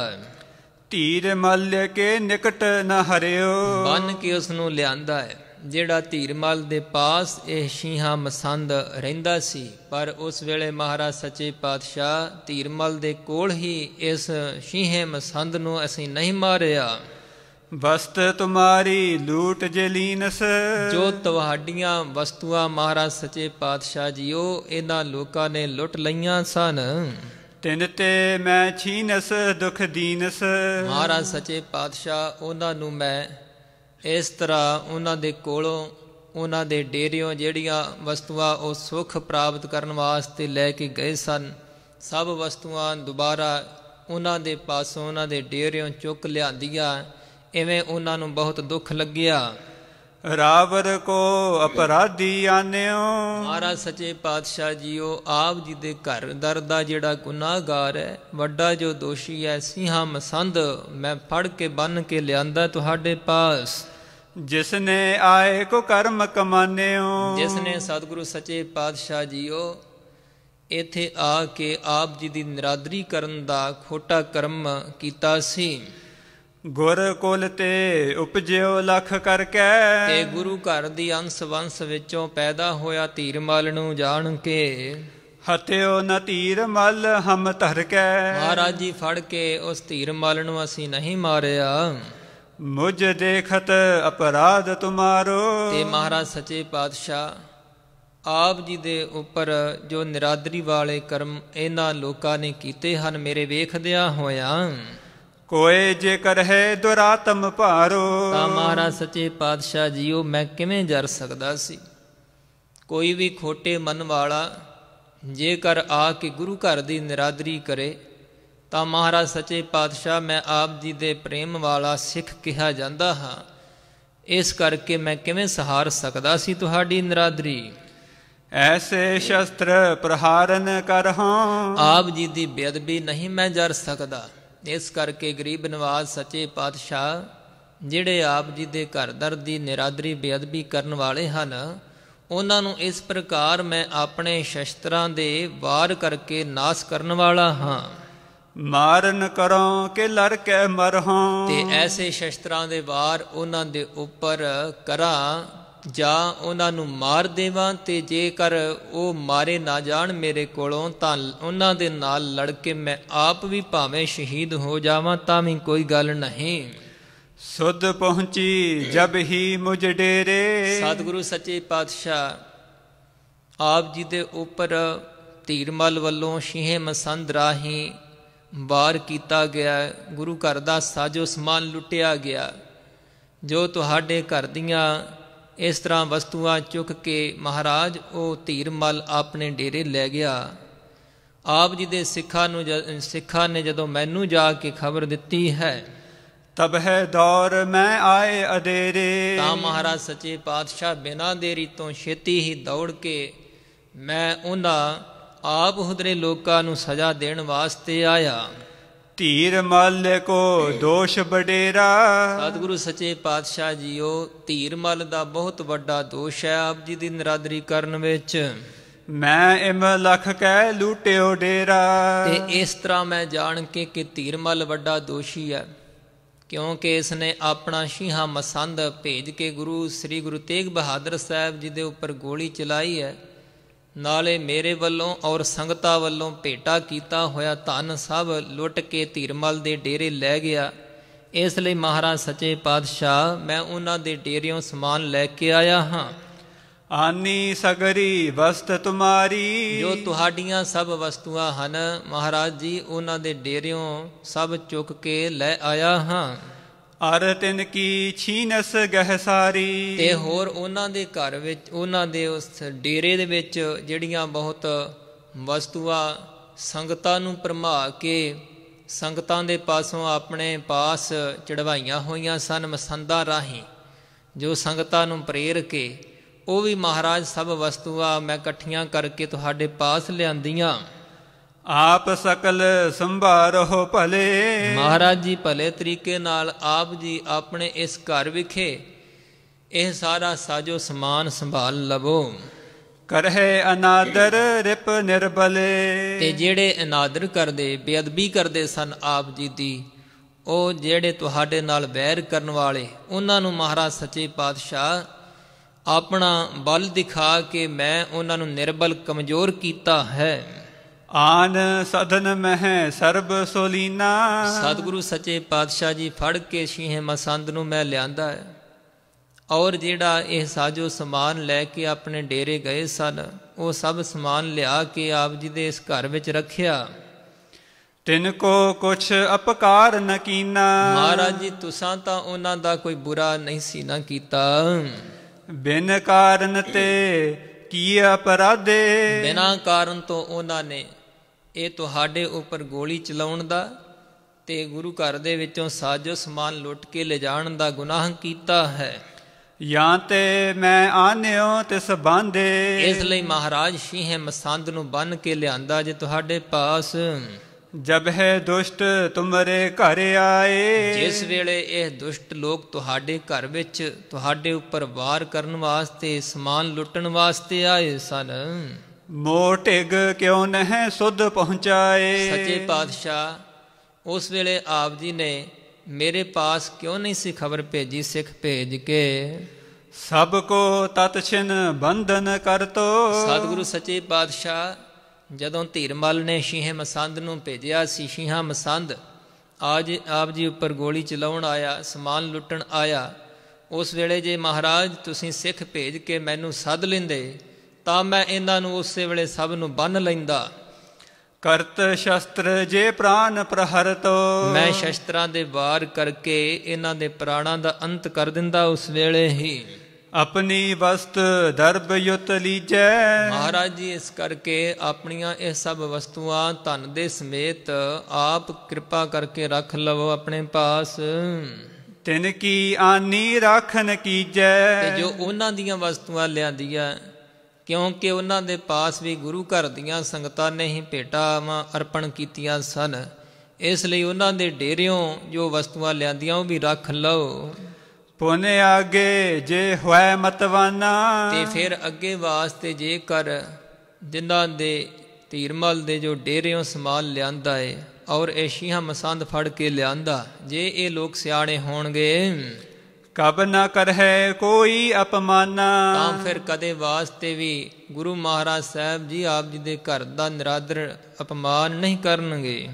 ਧੀਰ ਮੱਲ ਕੇ ਨਿਕਟ ਨ ਹਰਿਓ ਬੰਨ ਕੇ ਉਸ ਨੂੰ ਲਿਆਂਦਾ ਹੈ ਜਿਹੜਾ ਧੀਰਮਲ ਦੇ ਪਾਸ ਇਹ ਸ਼ੀਹਾ ਮਸੰਦ ਰਹਿੰਦਾ ਸੀ ਪਰ ਉਸ ਵੇਲੇ ਮਹਾਰਾਜ ਸੱਚੇ ਪਾਤਸ਼ਾਹ ਧੀਰਮਲ ਦੇ ਕੋਲ ਹੀ ਇਸ ਸ਼ੀਹੇ ਮਸੰਦ ਨੂੰ ਅਸੀਂ ਨਹੀਂ ਮਾਰਿਆ ਵਸਤ ਤੁਮਾਰੀ ਲੂਟ ਜਲੀਨਸ ਜੋ ਤੁਹਾਡੀਆਂ ਵਸਤੂਆਂ ਮਹਾਰਾਜ ਸੱਚੇ ਪਾਤਸ਼ਾਹ ਜੀਓ ਇਹਨਾਂ ਲੋਕਾਂ ਨੇ ਲੁੱਟ ਲਈਆਂ ਸਨ ਤਿੰਨ ਤੇ ਮੈਂ ਛੀਨਸ ਦੁਖ ਦੀਨਸ ਮਹਾਰਾਜ ਸੱਚੇ ਪਾਤਸ਼ਾਹ ਉਹਨਾਂ ਨੂੰ ਮੈਂ ਇਸ ਤਰ੍ਹਾਂ ਉਹਨਾਂ ਦੇ ਕੋਲੋਂ ਉਹਨਾਂ ਦੇ ਡੇਰਿਓਂ ਜਿਹੜੀਆਂ ਵਸਤੂਆਂ ਉਹ ਸੁਖ ਪ੍ਰਾਪਤ ਕਰਨ ਵਾਸਤੇ ਲੈ ਕੇ ਗਏ ਸਨ ਸਭ ਵਸਤੂਆਂ ਦੁਬਾਰਾ ਉਹਨਾਂ ਦੇ ਪਾਸੋਂ ਉਹਨਾਂ ਦੇ ਡੇਰਿਓਂ ਚੁੱਕ ਲਿਆਂਦੀਆਂ ਇਵੇਂ ਉਹਨਾਂ ਨੂੰ ਬਹੁਤ ਦੁੱਖ ਲੱਗਿਆ ਰਾਵਰ ਕੋ ਅਪਰਾਧੀ ਆਨਿਓ ਮਹਾਰਾ ਸੱਚੇ ਪਾਤਸ਼ਾਹ ਜੀਓ ਆਪ ਜੀ ਦੇ ਘਰ ਦਰ ਦਾ ਜਿਹੜਾ ਗੁਨਾਹਗਾਰ ਹੈ ਵੱਡਾ ਜੋ ਦੋਸ਼ੀ ਹੈ ਸਿੰਘਾਂ ਮਸੰਦ ਮੈਂ ਫੜ ਕੇ ਬੰਨ ਕੇ ਲਿਆਂਦਾ ਤੁਹਾਡੇ ਪਾਸ ਜਿਸ ਨੇ ਆਏ ਕੋ ਕਰਮ ਕਮਾਨਿਓ ਜਿਸ ਨੇ ਸਤਿਗੁਰੂ ਸੱਚੇ ਪਾਤਸ਼ਾਹ ਜੀਓ ਇੱਥੇ ਆ ਕੇ ਆਪ ਜੀ ਦੀ ਨਿਰਾਦਰੀ ਕਰਨ ਦਾ ਖੋਟਾ ਕਰਮ ਕੀਤਾ ਸੀ ਗੁਰ ਕੁਲ ਤੇ ਉਪਜਿਓ ਲਖ ਕਰਕੇ ਤੇ ਗੁਰੂ ਘਰ ਦੀ ਅੰਸ ਵੰਸ ਵਿੱਚੋਂ ਪੈਦਾ ਹੋਇਆ ਧੀਰਮਲ ਨੂੰ ਜਾਣ ਕੇ ਹਤਿਓ ਨ ਧੀਰਮਲ ਹਮ ਧਰ ਕੇ ਮਹਾਰਾਜ ਜੀ ਫੜ ਕੇ ਉਸ ਧੀਰਮਲ ਨੂੰ ਅਸੀਂ ਨਹੀਂ ਮਾਰਿਆ ਮੁਝ ਦੇਖਤ ਅਪਰਾਧ ਤੁਮਾਰੋ ਤੇ ਮਹਾਰਾਜ ਸੱਚੇ ਪਾਤਸ਼ਾਹ ਆਪ ਜੀ ਦੇ ਉੱਪਰ ਜੋ ਨਿਰਾਦਰੀ ਵਾਲੇ ਕਰਮ ਇਹਨਾਂ ਲੋਕਾਂ ਨੇ ਕੀਤੇ ਹਨ ਮੇਰੇ ਵੇਖਦਿਆਂ ਹੋਇਆਂ ਕੋਏ ਜੇ ਕਰਹਿ ਦੁਰਾਤਮ ਭਾਰੋ ਤਾਂ ਮਹਾਰਾਜ ਸੱਚੇ ਪਾਤਸ਼ਾਹ ਜੀਓ ਮੈਂ ਕਿਵੇਂ ਜਰ ਸਕਦਾ ਸੀ ਕੋਈ ਵੀ ਖੋਟੇ ਮਨ ਵਾਲਾ ਜੇਕਰ ਆ ਕੇ ਗੁਰੂ ਘਰ ਦੀ ਨਿਰਾਦਰੀ ਕਰੇ ਤਾਂ ਮਹਾਰਾਜ ਸੱਚੇ ਪਾਤਸ਼ਾਹ ਮੈਂ ਆਪ ਜੀ ਦੇ ਪ੍ਰੇਮ ਵਾਲਾ ਸਿੱਖ ਕਿਹਾ ਜਾਂਦਾ ਹਾਂ ਇਸ ਕਰਕੇ ਮੈਂ ਕਿਵੇਂ ਸਹਾਰ ਸਕਦਾ ਸੀ ਤੁਹਾਡੀ ਨਿਰਾਦਰੀ ਐਸੇ ਸ਼ਸਤਰ ਪ੍ਰਹਾਰਨ ਕਰਹਾ ਆਪ ਜੀ ਦੀ ਬੇਅਦਬੀ ਨਹੀਂ ਮੈਂ ਜਰ ਸਕਦਾ ਇਸ ਕਰਕੇ ਗਰੀਬ ਨਵਾਜ਼ ਸੱਚੇ ਪਾਤਸ਼ਾਹ ਜਿਹੜੇ ਆਪ ਜੀ ਦੇ ਘਰ ਦਰ ਦੀ ਨਿਰਾਦਰੀ ਬੇਅਦਬੀ ਕਰਨ ਵਾਲੇ ਹਨ ਉਹਨਾਂ ਨੂੰ ਇਸ ਪ੍ਰਕਾਰ ਮੈਂ ਆਪਣੇ ਸ਼ਸਤਰਾਂ ਦੇ ਵਾਰ ਕਰਕੇ ਨਾਸ ਕਰਨ ਵਾਲਾ ਹਾਂ ਮਾਰਨ ਕਰਾਂ ਕਿ ਲੜ ਕੇ ਮਰਹਾਂ ਤੇ ਐਸੇ ਸ਼ਸਤਰਾਂ ਦੇ ਵਾਰ ਉਹਨਾਂ ਦੇ ਉੱਪਰ ਕਰਾਂ ਜਾਂ ਉਹਨਾਂ ਨੂੰ ਮਾਰ ਦੇਵਾਂ ਤੇ ਜੇਕਰ ਉਹ ਮਾਰੇ ਨਾ ਜਾਣ ਮੇਰੇ ਕੋਲੋਂ ਤਾਂ ਉਹਨਾਂ ਦੇ ਨਾਲ ਲੜ ਕੇ ਮੈਂ ਆਪ ਵੀ ਭਾਵੇਂ ਸ਼ਹੀਦ ਹੋ ਜਾਵਾਂ ਤਾਂ ਵੀ ਕੋਈ ਗੱਲ ਨਹੀਂ ਸੁਧ ਪਹੁੰਚੀ ਜਬ ਹੀ ਮੁਝ ਡੇਰੇ ਸਤਿਗੁਰੂ ਸੱਚੇ ਪਾਤਸ਼ਾਹ ਆਪ ਜੀ ਦੇ ਉੱਪਰ ਧੀਰਮਲ ਵੱਲੋਂ ਸ਼ੀਹੇ ਮਸੰਦ ਰਾਹੀਂ ਬਾਰ ਕੀਤਾ ਗਿਆ ਗੁਰੂ ਘਰ ਦਾ ਸਾਜੋ ਸਮਾਨ ਲੁੱਟਿਆ ਗਿਆ ਜੋ ਤੁਹਾਡੇ ਘਰ ਦੀਆਂ ਇਸ ਤਰ੍ਹਾਂ ਵਸਤੂਆਂ ਚੁੱਕ ਕੇ ਮਹਾਰਾਜ ਉਹ ਧੀਰਮਲ ਆਪਣੇ ਡੇਰੇ ਲੈ ਗਿਆ ਆਪ ਜੀ ਦੇ ਸਿੱਖਾਂ ਨੂੰ ਸਿੱਖਾਂ ਨੇ ਜਦੋਂ ਮੈਨੂੰ ਜਾ ਕੇ ਖਬਰ ਦਿੱਤੀ ਹੈ ਤਬ ਹੈ ਦੌਰ ਮੈਂ ਆਏ ਅਦੇਰੇ ਤਾਂ ਮਹਾਰਾਜ ਸੱਚੇ ਪਾਤਸ਼ਾਹ ਬਿਨਾਂ ਦੇਰੀ ਤੋਂ ਛੇਤੀ ਹੀ ਦੌੜ ਕੇ ਮੈਂ ਉਹਨਾਂ ਆਪ ਹੁਦਰੇ ਲੋਕਾਂ ਨੂੰ ਸਜ਼ਾ ਦੇਣ ਵਾਸਤੇ ਆਇਆ ਧੀਰ ਮਲ ਕੋ ਦੋਸ਼ ਬਡੇਰਾ ਸਤਿਗੁਰੂ ਸੱਚੇ ਪਾਤਸ਼ਾਹ ਜੀਓ ਧੀਰ ਮਲ ਦਾ ਬਹੁਤ ਵੱਡਾ ਦੋਸ਼ ਹੈ ਆਪ ਜੀ ਦੀ ਨਰਾਦਰੀ ਕਰਨ ਵਿੱਚ ਮੈਂ ਇਮ ਲਖ ਕਹਿ ਲੂਟਿਓ ਡੇਰਾ ਤੇ ਇਸ ਤਰ੍ਹਾਂ ਮੈਂ ਜਾਣ ਕੇ ਕਿ ਧੀਰ ਮਲ ਵੱਡਾ ਦੋਸ਼ੀ ਹੈ ਕਿਉਂਕਿ ਇਸ ਨੇ ਆਪਣਾ ਸ਼ੀਹਾ ਮਸੰਦ ਭੇਜ ਕੇ ਗੁਰੂ ਸ੍ਰੀ ਗੁਰੂ ਤੇਗ ਬਹਾਦਰ ਸਾਹਿਬ ਜੀ ਦੇ ਉੱਪਰ ਗੋਲੀ ਚਲਾਈ ਹੈ ਨਾਲੇ ਮੇਰੇ ਵੱਲੋਂ ਔਰ ਸੰਗਤਾ ਵੱਲੋਂ ਭੇਟਾ ਕੀਤਾ ਹੋਇਆ ਧਨ ਸਭ ਲੁੱਟ ਕੇ ਧੀਰਮਲ ਦੇ ਡੇਰੇ ਲੈ ਗਿਆ ਇਸ ਲਈ ਮਹਾਰਾਜ ਸੱਚੇ ਪਾਤਸ਼ਾਹ ਮੈਂ ਉਹਨਾਂ ਦੇ ਡੇਰਿਓਂ ਸਮਾਨ ਲੈ ਕੇ ਆਇਆ ਹਾਂ ਆਨੀ ਸਗਰੀ ਵਸਤ ਤੁਮਾਰੀ ਜੋ ਤੁਹਾਡੀਆਂ ਸਭ ਵਸਤੂਆਂ ਹਨ ਮਹਾਰਾਜ ਜੀ ਉਹਨਾਂ ਦੇ ਡੇਰਿਓਂ ਸਭ ਚੁੱਕ ਕੇ ਲੈ ਆਇਆ ਹਾਂ ਅਰ ਤਿਨ ਕੀ ਛੀਨਸ ਗਹਿ ਸਾਰੀ ਤੇ ਹੋਰ ਉਹਨਾਂ ਦੇ ਘਰ ਵਿੱਚ ਉਹਨਾਂ ਦੇ ਉਸ ਡੇਰੇ ਦੇ ਵਿੱਚ ਜਿਹੜੀਆਂ ਬਹੁਤ ਵਸਤੂਆਂ ਸੰਗਤਾਂ ਨੂੰ ਪਰਮਾ ਕੇ ਸੰਗਤਾਂ ਦੇ ਪਾਸੋਂ ਆਪਣੇ ਪਾਸ ਚੜਵਾਈਆਂ ਹੋਈਆਂ ਸਨ ਮਸੰਦਾ ਰਾਹੀਂ ਜੋ ਸੰਗਤਾਂ ਨੂੰ ਪ੍ਰੇਰ ਕੇ ਉਹ ਵੀ ਮਹਾਰਾਜ ਸਭ ਵਸਤੂਆਂ ਮੈਂ ਇਕੱਠੀਆਂ ਕਰਕੇ ਤੁਹਾਡੇ ਪਾਸ ਲਿਆਂਦੀਆਂ ਆਪ ਸਕਲ ਸੰਭਾਰੋ ਭਲੇ ਮਹਾਰਾਜ ਜੀ ਭਲੇ ਤਰੀਕੇ ਨਾਲ ਆਪ ਜੀ ਆਪਣੇ ਇਸ ਘਰ ਵਿਖੇ ਇਹ ਸਾਰਾ ਸਾਜੋ ਸਮਾਨ ਸੰਭਾਲ ਲਵੋ ਕਰਹਿ ਅਨਾਦਰ ਰਿਪ ਨਿਰਬਲੇ ਤੇ ਜਿਹੜੇ ਅਨਾਦਰ ਕਰਦੇ ਬੇਅਦਬੀ ਕਰਦੇ ਸਨ ਆਪ ਜੀ ਦੀ ਉਹ ਜਿਹੜੇ ਤੁਹਾਡੇ ਨਾਲ ਵੈਰ ਕਰਨ ਵਾਲੇ ਉਹਨਾਂ ਨੂੰ ਮਹਾਰਾਜ ਸੱਚੇ ਪਾਤਸ਼ਾਹ ਆਪਣਾ ਬਲ ਦਿਖਾ ਕੇ ਮੈਂ ਉਹਨਾਂ ਨੂੰ ਨਿਰਬਲ ਕਮਜ਼ੋਰ ਕੀਤਾ ਹੈ ਆਨ ਸਦਨ ਮਹਿ ਸਰਬ ਸੋਲੀਨਾ ਸਤਿਗੁਰੂ ਸੱਚੇ ਪਾਤਸ਼ਾਹ ਜੀ ਫੜ ਕੇ ਸ਼ੀਹੇ ਮਸੰਦ ਨੂੰ ਮੈਂ ਲਿਆਂਦਾ ਹੈ ਔਰ ਜਿਹੜਾ ਇਹ ਸਾਜੋ ਸਮਾਨ ਲੈ ਕੇ ਆਪਣੇ ਡੇਰੇ ਗਏ ਸਨ ਉਹ ਸਭ ਸਮਾਨ ਲਿਆ ਕੇ ਆਪ ਜੀ ਦੇ ਇਸ ਘਰ ਵਿੱਚ ਰੱਖਿਆ ਤਿੰਨ ਕੋ ਕੁਛ ਅਪਕਾਰ ਨ ਕੀਨਾ ਮਹਾਰਾਜ ਜੀ ਤੁਸਾਂ ਤਾਂ ਉਹਨਾਂ ਦਾ ਕੋਈ ਬੁਰਾ ਨਹੀਂ ਸੀ ਨਾ ਕੀਤਾ ਬਿਨ ਕਾਰਨ ਤੇ ਕੀ ਅਪਰਾਧੇ ਬਿਨਾ ਕਾਰਨ ਤੋਂ ਉਹਨਾਂ ਨੇ ਇਹ ਤੁਹਾਡੇ ਉੱਪਰ ਗੋਲੀ ਚਲਾਉਣ ਦਾ ਤੇ ਗੁਰੂ ਘਰ ਦੇ ਵਿੱਚੋਂ ਸਾਜੋ ਸਮਾਨ ਲੁੱਟ ਕੇ ਲਿਜਾਣ ਦਾ ਗੁਨਾਹ ਕੀਤਾ ਹੈ ਜਾਂ ਤੇ ਮੈਂ ਆਨਿਓ ਤਿਸ ਬੰਦੇ ਇਸ ਲਈ ਮਹਾਰਾਜ ਸ਼ੀਹ ਮਸੰਦ ਨੂੰ ਬੰਨ ਕੇ ਲਿਆਂਦਾ ਜੇ ਤੁਹਾਡੇ ਪਾਸ ਜਬ ਹੈ ਦੁਸ਼ਟ ਤੁਮਰੇ ਘਰ ਆਏ ਜਿਸ ਵੇਲੇ ਇਹ ਦੁਸ਼ਟ ਲੋਕ ਤੁਹਾਡੇ ਘਰ ਵਿੱਚ ਤੁਹਾਡੇ ਉੱਪਰ ਵਾਰ ਕਰਨ ਵਾਸਤੇ ਸਮਾਨ ਲੁੱਟਣ ਵਾਸਤੇ ਆਏ ਸਨ ਮੋਹ ਢਿਗ ਕਿਉ ਨਹਿ ਸੁਧ ਪਹੁੰਚਾਏ ਸੱਚੇ ਪਾਤਸ਼ਾਹ ਉਸ ਵੇਲੇ ਆਪ ਜੀ ਨੇ ਮੇਰੇ ਪਾਸ ਕਿਉਂ ਨਹੀਂ ਸੀ ਖਬਰ ਭੇਜੀ ਸਿੱਖ ਭੇਜ ਕੇ ਸਭ ਕੋ ਤਤ ਛਿਨ ਬੰਧਨ ਕਰਤੋ ਸਤਿਗੁਰੂ ਸੱਚੇ ਪਾਤਸ਼ਾਹ ਜਦੋਂ ਧੀਰਮਲ ਨੇ ਸ਼ੀਹੇ ਮਸੰਦ ਨੂੰ ਭੇਜਿਆ ਸੀ ਸ਼ੀਹਾ ਮਸੰਦ ਆਜ ਆਪ ਜੀ ਉੱਪਰ ਗੋਲੀ ਚਲਾਉਣ ਆਇਆ ਸਮਾਨ ਲੁੱਟਣ ਆਇਆ ਉਸ ਵੇਲੇ ਜੇ ਮਹਾਰਾਜ ਤੁਸੀਂ ਸਿੱਖ ਭੇਜ ਕੇ ਮੈਨੂੰ ਸੱਦ ਲਿੰਦੇ ਤਾਂ ਮੈਂ ਇਹਨਾਂ ਨੂੰ ਉਸੇ ਵੇਲੇ ਸਭ ਨੂੰ ਬੰਨ ਲੈਂਦਾ ਕਰਤ ਸ਼ਸਤਰ ਜੇ ਪ੍ਰਾਨ ਪ੍ਰਹਰਤ ਮੈਂ ਸ਼ਸਤਰਾਂ ਦੇ ਵਾਰ ਕਰਕੇ ਇਹਨਾਂ ਦੇ ਪ੍ਰਾਣਾਂ ਦਾ ਅੰਤ ਕਰ ਦਿੰਦਾ ਉਸ ਵੇਲੇ ਹੀ ਆਪਣੀ ਵਸਤ ਦਰਬ ਯੁਤ ਲੀਜੈ ਮਹਾਰਾਜ ਜੀ ਇਸ ਕਰਕੇ ਆਪਣੀਆਂ ਇਹ ਸਭ ਵਸਤੂਆਂ ਧਨ ਦੇ ਸਮੇਤ ਆਪ ਕਿਰਪਾ ਕਰਕੇ ਰੱਖ ਲਵੋ ਆਪਣੇ ਪਾਸ ਤਿਨ ਕੀ ਆਨੀ ਰੱਖਨ ਕੀਜੈ ਤੇ ਜੋ ਉਹਨਾਂ ਦੀਆਂ ਵਸਤੂਆਂ ਲਿਆਂਦੀਆਂ ਕਿਉਂਕਿ ਉਹਨਾਂ ਦੇ ਪਾਸ ਵੀ ਗੁਰੂ ਘਰ ਦੀਆਂ ਸੰਗਤਾਂ ਨੇ ਹੀ ਭੇਟਾਵਾਂ ਅਰਪਣ ਕੀਤੀਆਂ ਸਨ ਇਸ ਲਈ ਉਹਨਾਂ ਦੇ ਡੇਰਿਓਂ ਜੋ ਵਸਤੂਆਂ ਲਿਆਂਦੀਆਂ ਉਹ ਵੀ ਰੱਖ ਲਓ ਪੁਨ ਆਗੇ ਜੇ ਹੋਇ ਮਤਵਾਨਾ ਤੇ ਫਿਰ ਅੱਗੇ ਵਾਸਤੇ ਜੇ ਕਰ ਜਿਨ੍ਹਾਂ ਦੇ ਧੀਰਮਲ ਦੇ ਜੋ ਡੇਰਿਓਂ ਸਮਾਨ ਲਿਆਂਦਾ ਏ ਔਰ ਏਸ਼ੀਆ ਮਸੰਦ ਫੜ ਕੇ ਲਿਆਂਦਾ ਜੇ ਇਹ ਲੋਕ ਸਿਆਣੇ ਹੋਣਗੇ ਕਬ ਨਾ ਕਰਹਿ ਕੋਈ ਅਪਮਾਨਾ ਤਾਂ ਫਿਰ ਕਦੇ ਵਾਸਤੇ ਵੀ ਗੁਰੂ ਮਹਾਰਾਜ ਸਾਹਿਬ ਜੀ ਆਪ ਜੀ ਦੇ ਘਰ ਦਾ ਨਿਰਾਦਰ ਅਪਮਾਨ ਨਹੀਂ ਕਰਨਗੇ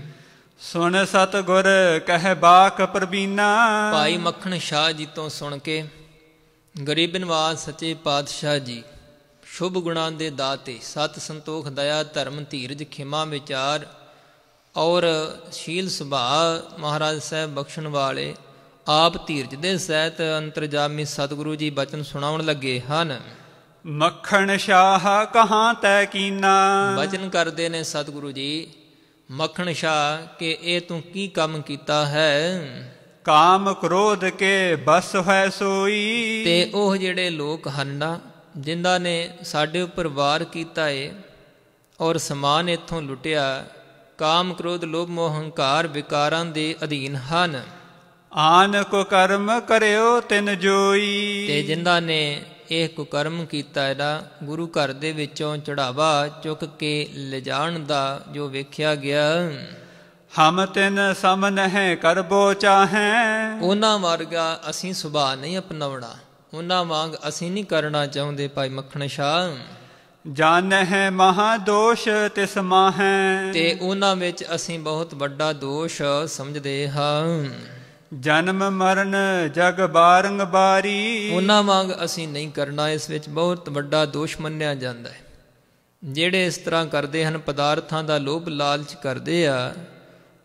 ਸੁਣ ਸਤ ਗੁਰ ਕਹਿ ਬਾਕ ਪਰਬੀਨਾ ਭਾਈ ਮੱਖਣ ਸ਼ਾਹ ਜੀ ਤੋਂ ਸੁਣ ਕੇ ਗਰੀਬ ਨਿਵਾਸ ਸੱਚੇ ਪਾਤਸ਼ਾਹ ਜੀ ਸ਼ੁਭ ਗੁਣਾਂ ਦੇ ਦਾਤੇ ਸਤ ਸੰਤੋਖ ਦਇਆ ਧਰਮ ਧੀਰਜ ਖਿਮਾ ਵਿਚਾਰ ਔਰ ਸ਼ੀਲ ਸੁਭਾਅ ਮਹਾਰਾਜ ਸਾਹਿਬ ਬਖਸ਼ਣ ਵਾਲੇ ਆਪ ਧੀਰਜ ਦੇ ਸਹਿਤ ਅੰਤਰਜਾਮੀ ਸਤਿਗੁਰੂ ਜੀ ਬਚਨ ਸੁਣਾਉਣ ਲੱਗੇ ਹਨ ਮੱਖਣ ਸ਼ਾਹ ਕਹਾਂ ਤੈ ਕੀਨਾ ਬਚਨ ਕਰਦੇ ਨੇ ਸਤਿਗੁਰੂ ਜੀ ਮੱਖਣ ਸ਼ਾਹ ਕਿ ਇਹ ਤੂੰ ਕੀ ਕੰਮ ਕੀਤਾ ਹੈ ਕਾਮ ਕ੍ਰੋਧ ਕੇ ਬਸ ਹੈ ਸੋਈ ਤੇ ਉਹ ਜਿਹੜੇ ਲੋਕ ਹਨ ਨਾ ਜਿੰਦਾ ਨੇ ਸਾਡੇ ਉੱਪਰ ਵਾਰ ਕੀਤਾ ਏ ਔਰ ਸਮਾਨ ਇਥੋਂ ਲੁੱਟਿਆ ਕਾਮ ਕ੍ਰੋਧ ਲੋਭ ਮੋਹ ਹੰਕਾਰ ਵਿਕਾਰਾਂ ਦੇ ਅਧੀਨ ਹਨ ਆਨ ਕੋ ਕਰਮ ਕਰਿਓ ਤਿਨ ਜੋਈ ਤੇ ਜਿੰਦਾ ਨੇ ਇਹ ਕੋ ਕਰਮ ਕੀਤਾ ਇਹਦਾ ਗੁਰੂ ਘਰ ਦੇ ਵਿੱਚੋਂ ਚੜਾਵਾ ਚੁੱਕ ਕੇ ਲਿਜਾਣ ਦਾ ਜੋ ਵੇਖਿਆ ਗਿਆ ਹਮ ਤਿਨ ਸਮ ਨਹਿ ਕਰਬੋ ਚਾਹੈ ਉਹਨਾਂ ਵਰਗਾ ਅਸੀਂ ਸੁਭਾ ਨਹੀਂ ਅਪਣਾਉਣਾ ਉਹਨਾਂ ਵਾਂਗ ਅਸੀਂ ਨਹੀਂ ਕਰਨਾ ਚਾਹੁੰਦੇ ਭਾਈ ਮੱਖਣ ਸ਼ਾਹ ਜਨ ਹੈ ਮਹਾ ਦੋਸ਼ ਤਿਸ ਮਾਹੈ ਤੇ ਉਹਨਾਂ ਵਿੱਚ ਅਸੀਂ ਬਹੁਤ ਵੱਡਾ ਦੋਸ਼ ਸਮਝਦੇ ਹਾਂ ਜਨਮ ਮਰਨ ਜਗ ਬਾਰੰਗ ਬਾਰੀ ਉਹਨਾਂ ਵਾਂਗ ਅਸੀਂ ਨਹੀਂ ਕਰਨਾ ਇਸ ਵਿੱਚ ਬਹੁਤ ਵੱਡਾ ਦੋਸ਼ ਮੰਨਿਆ ਜਾਂਦਾ ਹੈ ਜਿਹੜੇ ਇਸ ਤਰ੍ਹਾਂ ਕਰਦੇ ਹਨ ਪਦਾਰਥਾਂ ਦਾ ਲੋਭ ਲਾਲਚ ਕਰਦੇ ਆ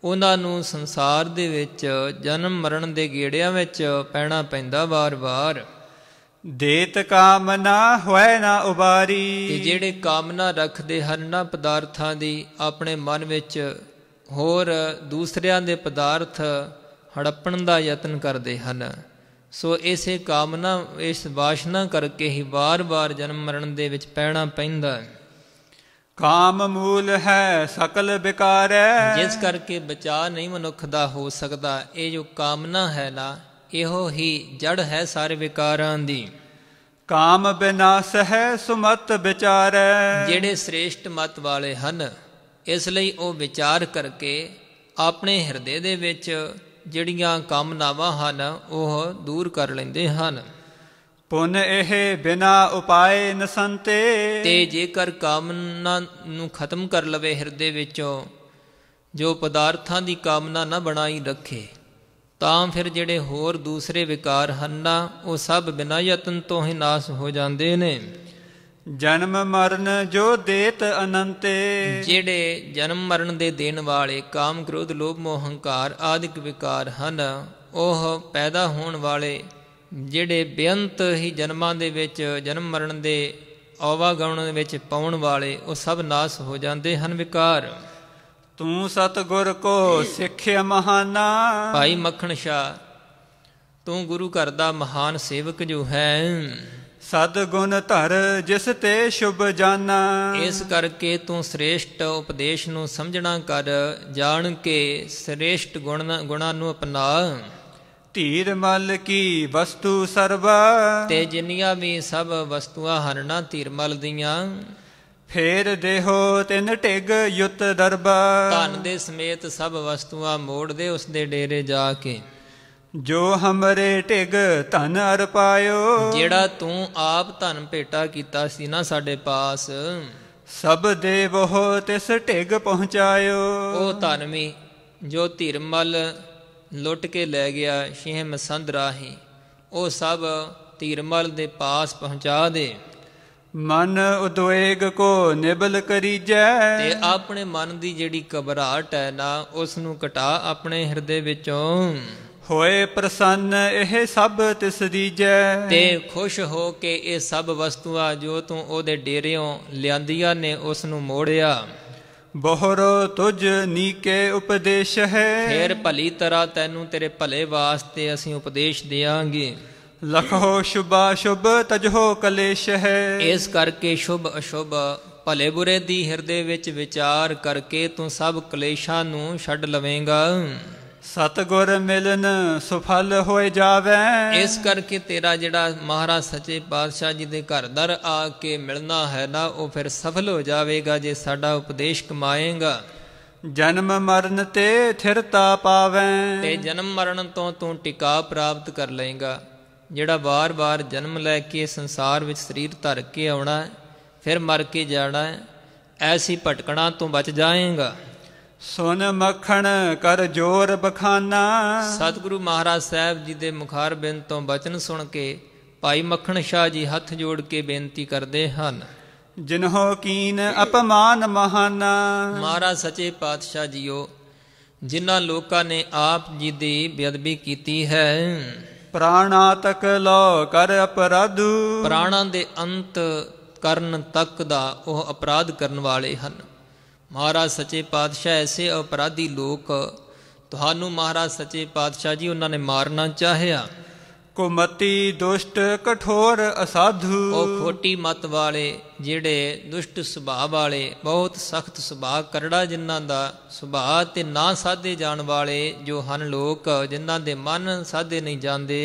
ਉਹਨਾਂ ਨੂੰ ਸੰਸਾਰ ਦੇ ਵਿੱਚ ਜਨਮ ਮਰਨ ਦੇ ਗੇੜਿਆਂ ਵਿੱਚ ਪੈਣਾ ਪੈਂਦਾ ਵਾਰ-ਵਾਰ ਦੇਤ ਕਾਮਨਾ ਹੋਏ ਨਾ ਉਬਾਰੀ ਤੇ ਜਿਹੜੇ ਕਾਮਨਾ ਰੱਖਦੇ ਹਨ ਨਾ ਪਦਾਰਥਾਂ ਦੀ ਆਪਣੇ ਮਨ ਵਿੱਚ ਹੋਰ ਦੂਸਰਿਆਂ ਦੇ ਪਦਾਰਥ ਹੜੱਪਣ ਦਾ ਯਤਨ ਕਰਦੇ ਹਨ ਸੋ ਇਸੇ ਕਾਮਨਾ ਇਸ ਵਾਸ਼ਨਾ ਕਰਕੇ ਹੀ ਵਾਰ-ਵਾਰ ਜਨਮ ਮਰਨ ਦੇ ਵਿੱਚ ਪੈਣਾ ਪੈਂਦਾ ਹੈ ਕਾਮ ਮੂਲ ਹੈ ਸਕਲ ਵਿਕਾਰੈ ਜਿਸ ਕਰਕੇ ਬਚਾ ਨਹੀਂ ਮਨੁੱਖ ਦਾ ਹੋ ਸਕਦਾ ਇਹ ਜੋ ਕਾਮਨਾ ਹੈ ਨਾ ਇਹੋ ਹੀ ਜੜ ਹੈ ਸਾਰੇ ਵਿਕਾਰਾਂ ਦੀ ਕਾਮ ਬਿਨਾਸ਼ ਹੈ ਸੁਮਤ ਵਿਚਾਰੈ ਜਿਹੜੇ ਸ੍ਰੇਸ਼ਟ ਮਤ ਵਾਲੇ ਹਨ ਇਸ ਲਈ ਉਹ ਵਿਚਾਰ ਕਰਕੇ ਆਪਣੇ ਹਿਰਦੇ ਦੇ ਵਿੱਚ ਜਿਹੜੀਆਂ ਕਾਮਨਾਵਾਂ ਹਨ ਉਹ ਦੂਰ ਕਰ ਲੈਂਦੇ ਹਨ ਪੁਨ ਇਹ ਬਿਨਾ ਉਪਾਏ ਨਸੰਤੇ ਤੇ ਜੇਕਰ ਕਾਮਨਾ ਨੂੰ ਖਤਮ ਕਰ ਲਵੇ ਹਿਰਦੇ ਵਿੱਚੋਂ ਜੋ ਪਦਾਰਥਾਂ ਦੀ ਕਾਮਨਾ ਨਾ ਬਣਾਈ ਰੱਖੇ ਤਾਂ ਫਿਰ ਜਿਹੜੇ ਹੋਰ ਦੂਸਰੇ ਵਿਕਾਰ ਹਨ ਉਹ ਸਭ ਬਿਨਾਂ ਯਤਨ ਤੋਂ ਹੀ ਨਾਸ ਹੋ ਜਾਂਦੇ ਨੇ ਜਨਮ ਮਰਨ ਜੋ ਦੇਤ ਅਨੰਤੇ ਜਿਹੜੇ ਜਨਮ ਮਰਨ ਦੇ ਦੇਣ ਵਾਲੇ ਕਾਮ ਕ੍ਰੋਧ ਲੋਭ ਮੋਹ ਹੰਕਾਰ ਆਦਿਕ ਵਿਕਾਰ ਹਨ ਉਹ ਪੈਦਾ ਹੋਣ ਵਾਲੇ ਜਿਹੜੇ ਬੇਅੰਤ ਹੀ ਜਨਮਾਂ ਦੇ ਵਿੱਚ ਜਨਮ ਮਰਨ ਦੇ ਦੇ ਵਿੱਚ ਪਾਉਣ ਵਾਲੇ ਉਹ ਸਭ ਨਾਸ ਹੋ ਜਾਂਦੇ ਹਨ ਵਿਕਾਰ ਤੂੰ ਸਤਗੁਰ ਕੋ ਸਿੱਖਿਆ ਮਹਾਨਾ ਭਾਈ ਮੱਖਣ ਸ਼ਾ ਤੂੰ ਗੁਰੂ ਘਰ ਦਾ ਮਹਾਨ ਸੇਵਕ ਜੋ ਹੈ ਸਦ ਗੁਣ ਧਰ ਜਿਸ ਤੇ ਸ਼ੁਭ ਜਾਨਾ ਇਸ ਕਰਕੇ ਤੂੰ ਸ੍ਰੇਸ਼ਟ ਉਪਦੇਸ਼ ਨੂੰ ਸਮਝਣਾ ਕਰ ਜਾਣ ਕੇ ਸ੍ਰੇਸ਼ਟ ਗੁਣ ਗੁਣਾ ਨੂੰ ਅਪਣਾ ਧੀਰ ਮਲ ਕੀ ਵਸਤੂ ਸਰਬ ਤੇ ਜਿੰਨੀਆਂ ਵੀ ਸਭ ਵਸਤੂਆਂ ਹਨ ਨਾ ਧੀਰ ਮਲ ਦੀਆਂ ਫੇਰ ਦੇਹੋ ਤਿੰਨ ਟਿਗ ਯੁੱਤ ਦਰਬਾ ਧਨ ਦੇ ਸਮੇਤ ਸਭ ਵਸਤੂਆਂ ਮੋੜ ਦੇ ਉਸ ਦੇ ਡੇਰੇ ਜਾ ਕੇ ਜੋ ਹਮਰੇ ਢਿਗ ਧਨ ਅਰ ਪਾਇਓ ਜਿਹੜਾ ਤੂੰ ਆਪ ਧਨ ਭੇਟਾ ਕੀਤਾ ਸੀ ਨਾ ਸਾਡੇ ਪਾਸ ਸਭ ਦੇ ਬਹੁਤ ਤਿਸ ਢਿਗ ਪਹੁੰਚਾਇਓ ਉਹ ਧਨਮੀ ਜੋ ਮਲ ਲੁੱਟ ਕੇ ਲੈ ਗਿਆ ਸ਼ੇਹ ਮਸੰਦ ਰਾਹੀ ਉਹ ਸਭ ਮਲ ਦੇ ਪਾਸ ਪਹੁੰਚਾ ਦੇ ਮਨ ਉਦਵੇਗ ਕੋ ਨਿਬਲ ਕਰੀਜੈ ਤੇ ਆਪਣੇ ਮਨ ਦੀ ਜਿਹੜੀ ਘਬਰਾਹਟ ਹੈ ਨਾ ਉਸ ਨੂੰ ਘਟਾ ਆਪਣੇ ਹਿਰਦੇ ਵਿੱਚੋਂ ਹੋਏ ਪ੍ਰਸੰਨ ਇਹ ਸਭ ਤਿਸ ਦੀਜੈ ਤੇ ਖੁਸ਼ ਹੋ ਕੇ ਇਹ ਸਭ ਵਸਤੂਆਂ ਜੋ ਤੂੰ ਉਹਦੇ ਡੇਰਿਓਂ ਲਿਆਂਦੀਆਂ ਨੇ ਉਸ ਨੂੰ ਮੋੜਿਆ ਬਹੁਰ ਤੁਝ ਨੀਕੇ ਉਪਦੇਸ਼ ਹੈ ਫੇਰ ਭਲੀ ਤਰ੍ਹਾਂ ਤੈਨੂੰ ਤੇਰੇ ਭਲੇ ਵਾਸਤੇ ਅਸੀਂ ਉਪਦੇਸ਼ ਦੇਾਂਗੇ ਲਖੋ ਸ਼ੁਭਾ ਸ਼ੁਭ ਤਜਹੋ ਕਲੇਸ਼ ਹੈ ਇਸ ਕਰਕੇ ਸ਼ੁਭ ਅਸ਼ੁਭ ਭਲੇ ਬੁਰੇ ਦੀ ਹਿਰਦੇ ਵਿੱਚ ਵਿਚਾਰ ਕਰਕੇ ਤੂੰ ਸਭ ਕਲੇਸ਼ਾਂ ਨੂੰ ਛੱਡ ਲਵੇਂਗਾ ਸਤਗੁਰ ਮਿਲਨ ਸੁਫਲ ਹੋਏ ਜਾਵੇ ਇਸ ਕਰਕੇ ਤੇਰਾ ਜਿਹੜਾ ਮਹਾਰਾਜ ਸੱਚੇ ਪਾਤਸ਼ਾਹ ਜੀ ਦੇ ਘਰ ਦਰ ਆ ਕੇ ਮਿਲਣਾ ਹੈ ਨਾ ਉਹ ਫਿਰ ਸਫਲ ਹੋ ਜਾਵੇਗਾ ਜੇ ਸਾਡਾ ਉਪਦੇਸ਼ ਕਮਾਏਗਾ ਜਨਮ ਮਰਨ ਤੇ ਥਿਰਤਾ ਪਾਵੇ ਤੇ ਜਨਮ ਮਰਨ ਤੋਂ ਤੂੰ ਟਿਕਾ ਪ੍ਰਾਪਤ ਕਰ ਲਏਗਾ ਜਿਹੜਾ ਵਾਰ-ਵਾਰ ਜਨਮ ਲੈ ਕੇ ਸੰਸਾਰ ਵਿੱਚ ਸਰੀਰ ਧਰ ਕੇ ਆਉਣਾ ਫਿਰ ਮਰ ਕੇ ਜਾਣਾ ਐਸੀ ਭਟਕਣਾ ਤੋਂ ਬਚ ਜਾਏਗਾ ਸੁਨ ਮੱਖਣ ਕਰ ਜੋਰ ਬਖਾਨਾ ਸਤਿਗੁਰੂ ਮਹਾਰਾਜ ਸਾਹਿਬ ਜੀ ਦੇ ਮੁਖਾਰ ਬਿੰਦ ਤੋਂ ਬਚਨ ਸੁਣ ਕੇ ਭਾਈ ਮੱਖਣ ਸ਼ਾਹ ਜੀ ਹੱਥ ਜੋੜ ਕੇ ਬੇਨਤੀ ਕਰਦੇ ਹਨ ਜਿਨਹੋ ਕੀਨ ਅਪਮਾਨ ਮਹਾਨਾ ਮਹਾਰਾਜ ਸੱਚੇ ਪਾਤਸ਼ਾਹ ਜੀਓ ਜਿਨ੍ਹਾਂ ਲੋਕਾਂ ਨੇ ਆਪ ਜੀ ਦੀ ਬੇਅਦਬੀ ਕੀਤੀ ਹੈ ਪ੍ਰਾਣਾ ਤੱਕ ਲੋ ਕਰ ਅਪਰਾਧੂ ਪ੍ਰਾਣਾਂ ਦੇ ਅੰਤ ਕਰਨ ਤੱਕ ਦਾ ਉਹ ਅਪਰਾਧ ਕਰਨ ਵਾਲੇ ਹਨ ਮਹਾਰਾਜ ਸੱਚੇ ਪਾਤਸ਼ਾਹ ਐਸੇ ਅਪਰਾਧੀ ਲੋਕ ਤੁਹਾਨੂੰ ਮਹਾਰਾਜ ਸੱਚੇ ਪਾਤਸ਼ਾਹ ਜੀ ਉਹਨਾਂ ਨੇ ਮਾਰਨਾ ਚਾਹਿਆ ਕੁਮਤੀ ਦੁਸ਼ਟ ਕਠੋਰ ਅਸਾਧੂ ਉਹ ਖੋਟੀ ਮਤ ਵਾਲੇ ਜਿਹੜੇ ਦੁਸ਼ਟ ਸੁਭਾਅ ਵਾਲੇ ਬਹੁਤ ਸਖਤ ਸੁਭਾਅ ਕਰੜਾ ਜਿਨ੍ਹਾਂ ਦਾ ਸੁਭਾਅ ਤੇ ਨਾ ਸਾਧੇ ਜਾਣ ਵਾਲੇ ਜੋ ਹਨ ਲੋਕ ਜਿਨ੍ਹਾਂ ਦੇ ਮਨ ਸਾਧੇ ਨਹੀਂ ਜਾਂਦੇ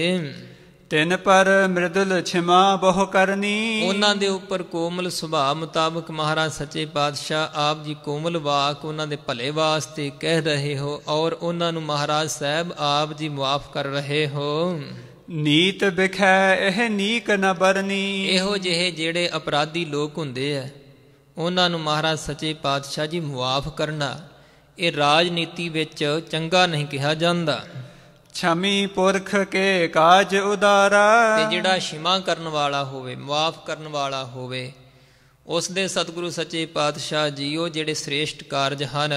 ਤਿੰਨ ਪਰ ਮਿਰਦਲ ਛਿਮਾ ਬਹੁ ਕਰਨੀ ਉਹਨਾਂ ਦੇ ਉੱਪਰ ਕੋਮਲ ਸੁਭਾਅ ਮੁਤਾਬਕ ਮਹਾਰਾਜ ਸੱਚੇ ਪਾਤਸ਼ਾਹ ਆਪ ਜੀ ਕੋਮਲ ਵਾਕ ਉਹਨਾਂ ਦੇ ਭਲੇ ਵਾਸਤੇ ਕਹਿ ਰਹੇ ਹੋ ਔਰ ਉਹਨਾਂ ਨੂੰ ਮਹਾਰਾਜ ਸਾਹਿਬ ਆਪ ਜੀ ਮਾਫ ਕਰ ਰਹੇ ਹੋ ਨੀਤ ਬਖੈ ਇਹ ਨੀਕ ਨ ਬਰਨੀ ਇਹੋ ਜਿਹੇ ਜਿਹੜੇ ਅਪਰਾਧੀ ਲੋਕ ਹੁੰਦੇ ਆ ਉਹਨਾਂ ਨੂੰ ਮਹਾਰਾਜ ਸੱਚੇ ਪਾਤਸ਼ਾਹ ਜੀ ਮੁਆਫ ਕਰਨਾ ਇਹ ਰਾਜਨੀਤੀ ਵਿੱਚ ਚੰਗਾ ਨਹੀਂ ਕਿਹਾ ਜਾਂਦਾ ਛਮੀ ਪੁਰਖ ਕੇ ਕਾਜ ਉਦਾਰਾ ਤੇ ਜਿਹੜਾ ਸ਼ਿਮਾ ਕਰਨ ਵਾਲਾ ਹੋਵੇ ਮਾਫ ਕਰਨ ਵਾਲਾ ਹੋਵੇ ਉਸ ਦੇ ਸਤਿਗੁਰੂ ਸੱਚੇ ਪਾਤਸ਼ਾਹ ਜੀਓ ਜਿਹੜੇ ਸ੍ਰੇਸ਼ਟ ਕਾਰਜ ਹਨ